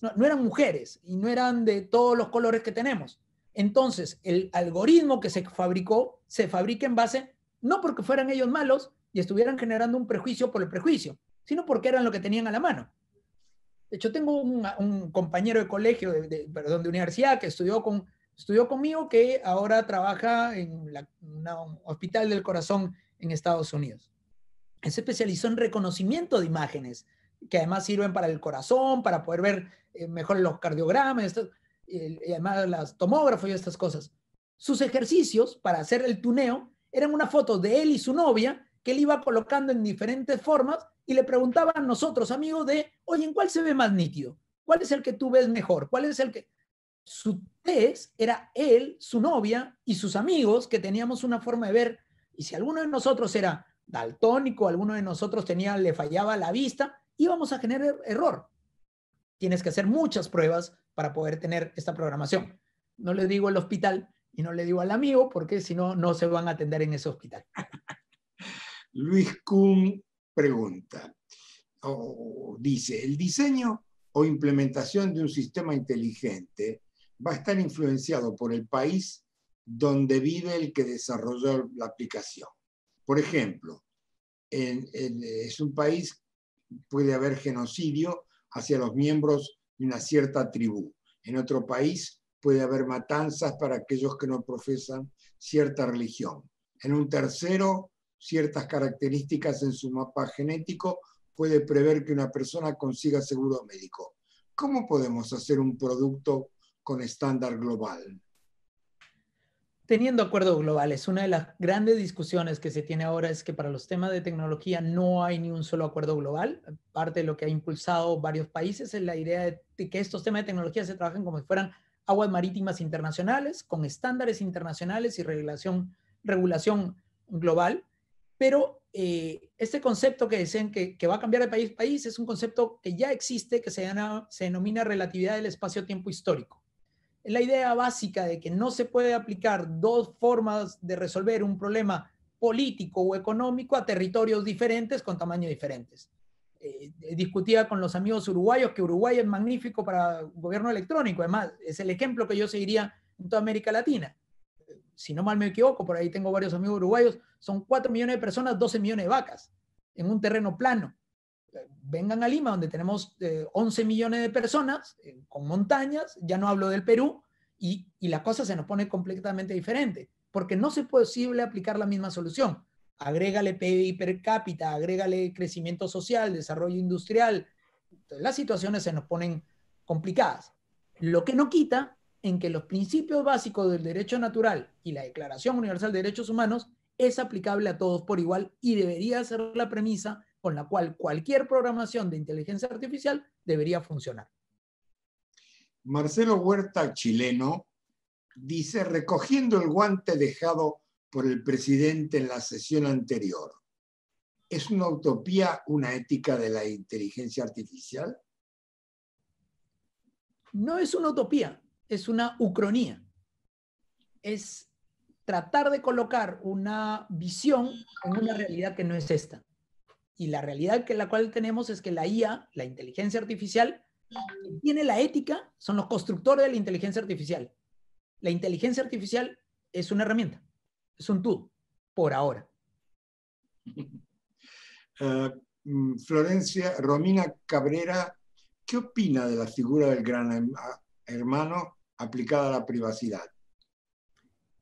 S5: No, eran mujeres y no eran de todos los colores que tenemos. Entonces, el algoritmo que se fabricó se fabrica en base, no porque fueran ellos malos y estuvieran generando un prejuicio por el prejuicio, sino porque eran lo que tenían a la mano. De hecho, tengo un, compañero de colegio, de, perdón, de universidad, que estudió, con, conmigo, que ahora trabaja en un hospital del corazón en Estados Unidos se especializó en reconocimiento de imágenes, que además sirven para el corazón, para poder ver eh, mejor los cardiogramas, y además las tomógrafos y estas cosas. Sus ejercicios para hacer el tuneo eran una foto de él y su novia que él iba colocando en diferentes formas y le preguntaba a nosotros, amigos, de, oye, ¿en cuál se ve más nítido? ¿Cuál es el que tú ves mejor? ¿Cuál es el que...? Su test era él, su novia y sus amigos que teníamos una forma de ver. Y si alguno de nosotros era daltónico, alguno de nosotros tenía, le fallaba la vista, íbamos a generar error. Tienes que hacer muchas pruebas para poder tener esta programación. No le digo al hospital y no le digo al amigo porque si no, no se van a atender en ese hospital. Luis Kuhn
S2: pregunta, o dice, el diseño o implementación de un sistema inteligente va a estar influenciado por el país donde vive el que desarrolló la aplicación. Por ejemplo, en, eh, es un país, puede haber genocidio hacia los miembros de una cierta tribu. En otro país puede haber matanzas para aquellos que no profesan cierta religión. En un tercero, ciertas características en su mapa genético puede prever que una persona consiga seguro médico. ¿Cómo podemos hacer un producto con estándar global?
S5: teniendo acuerdos globales. Una de las grandes discusiones que se tiene ahora es que para los temas de tecnología no hay ni un solo acuerdo global. Parte de lo que ha impulsado varios países es la idea de que estos temas de tecnología se trabajen como si fueran aguas marítimas internacionales, con estándares internacionales y regulación, global. Pero eh, este concepto que decían que, va a cambiar de país a país es un concepto que ya existe, que se denomina relatividad del espacio-tiempo histórico la idea básica de que no se puede aplicar dos formas de resolver un problema político o económico a territorios diferentes con tamaños diferentes. Eh, eh, discutía con los amigos uruguayos que Uruguay es magnífico para gobierno electrónico, además es el ejemplo que yo seguiría en toda América Latina. si no mal me equivoco, por ahí tengo varios amigos uruguayos, son 4 millones de personas, 12 millones de vacas en un terreno plano vengan a Lima, donde tenemos 11 eh, millones de personas, eh, con montañas, ya no hablo del Perú, y, y, la cosa se nos pone completamente diferente, porque no es posible aplicar la misma solución. Agrégale PIB per cápita, agrégale crecimiento social, desarrollo industrial, las situaciones se nos ponen complicadas. Lo que no quita en que los principios básicos del derecho natural y la Declaración Universal de Derechos Humanos es aplicable a todos por igual y debería ser la premisa con la cual cualquier programación de inteligencia artificial debería funcionar.
S2: Marcelo Huerta, chileno, dice, recogiendo el guante dejado por el presidente en la sesión anterior, ¿es una utopía una ética de la inteligencia artificial?
S5: No es una utopía, es una ucronía. Es tratar de colocar una visión en una realidad que no es esta. Y la realidad que la cual tenemos es que la IA, la inteligencia artificial, tiene la ética, son los constructores de la inteligencia artificial. La inteligencia artificial es una herramienta, es un tú, por ahora.
S2: Ah, mm, Florencia, Romina Cabrera, ¿qué opina de la figura del gran ah, hermano aplicada a la privacidad?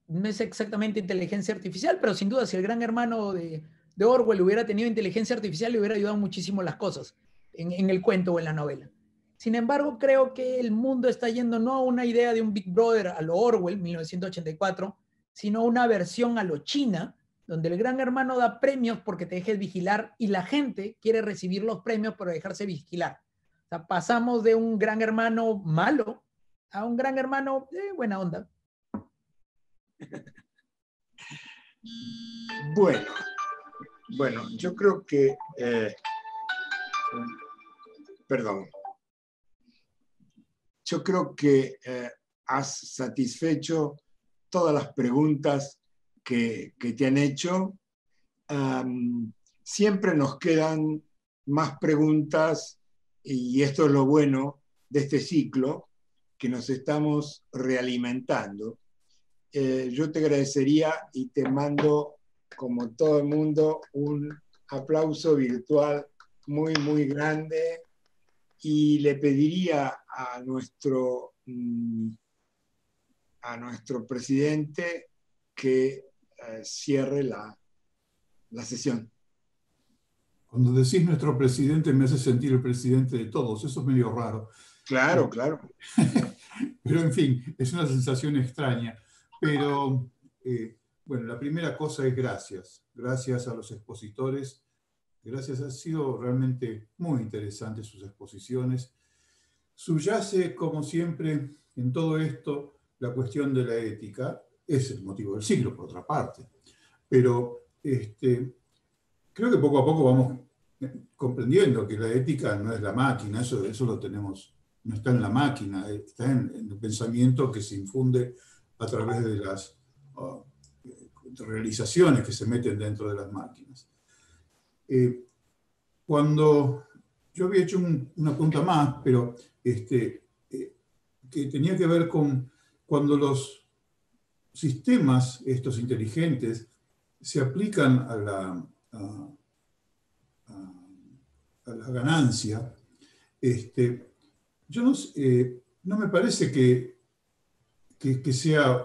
S5: No es exactamente inteligencia artificial, pero sin duda si el gran hermano de de Orwell hubiera tenido inteligencia artificial, le hubiera ayudado muchísimo las cosas en, el cuento o en la novela. Sin embargo, creo que el mundo está yendo no a una idea de un Big Brother a lo Orwell, 1984, sino a una versión a lo China, donde el gran hermano da premios porque te dejes vigilar y la gente quiere recibir los premios por dejarse vigilar. O sea, pasamos de un gran hermano malo a un gran hermano de buena onda.
S2: Bueno, bueno, yo creo que... Eh, perdón. Yo creo que eh, has satisfecho todas las preguntas que, te han hecho. siempre nos quedan más preguntas y esto es lo bueno de este ciclo, que nos estamos realimentando. Eh, yo te agradecería y te mando como todo el mundo, un aplauso virtual muy, muy grande y le pediría a nuestro, mm, a nuestro presidente que eh, cierre la, sesión.
S1: Cuando decís nuestro presidente me hace sentir el presidente de todos, eso es medio raro. Claro, claro. Pero en fin, es una sensación extraña. Pero eh, bueno, la primera cosa es gracias. Gracias a los expositores. Gracias, han sido realmente muy interesantes sus exposiciones. Subyace, como siempre, en todo esto, la cuestión de la ética. Es el motivo del siglo, por otra parte. Pero este, creo que poco a poco vamos comprendiendo que la ética no es la máquina, eso, eso lo tenemos, no está en la máquina, está en, el pensamiento que se infunde a través de las... Ah, realizaciones que se meten dentro de las máquinas. Eh, cuando yo había hecho una punta más, pero este, eh, que tenía que ver con cuando los sistemas, estos inteligentes, se aplican a la, a, la ganancia, este, yo eh, no, me parece que, que, sea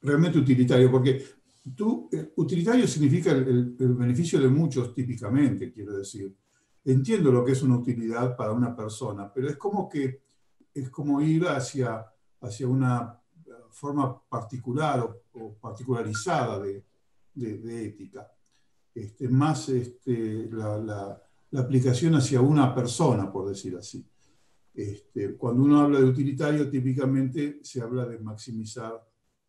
S1: realmente utilitario, porque Tú, eh, utilitario significa el, beneficio de muchos, típicamente, quiero decir. Entiendo lo que es una utilidad para una persona, pero es como que es como ir hacia, hacia una forma particular o, particularizada de, ética. Este, más este, la, aplicación hacia una persona, por decir así. Este, cuando uno habla de utilitario, típicamente se habla de maximizar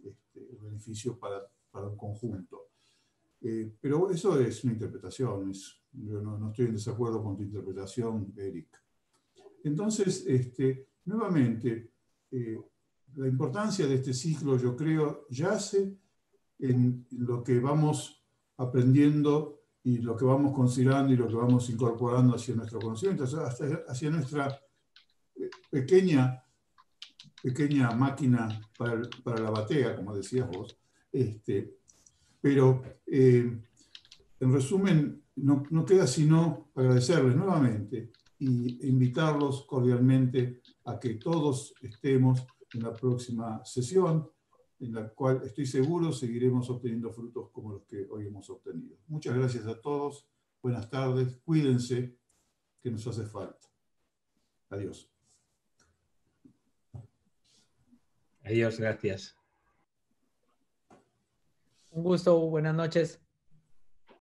S1: este, el beneficio para para un conjunto. Eh, pero eso es una interpretación, yo no, estoy en desacuerdo con tu interpretación, Eric. Entonces, este, nuevamente, eh, la importancia de este ciclo, yo creo, yace en lo que vamos aprendiendo y lo que vamos considerando y lo que vamos incorporando hacia nuestro conocimiento, hacia, nuestra eh, pequeña, pequeña máquina para la batea, como decías vos, este, pero, eh, en resumen, no, queda sino agradecerles nuevamente y invitarlos cordialmente a que todos estemos en la próxima sesión, en la cual estoy seguro seguiremos obteniendo frutos como los que hoy hemos obtenido. Muchas gracias a todos, buenas tardes, cuídense, que nos hace falta. Adiós. Adiós, gracias.
S5: Un gusto, buenas noches.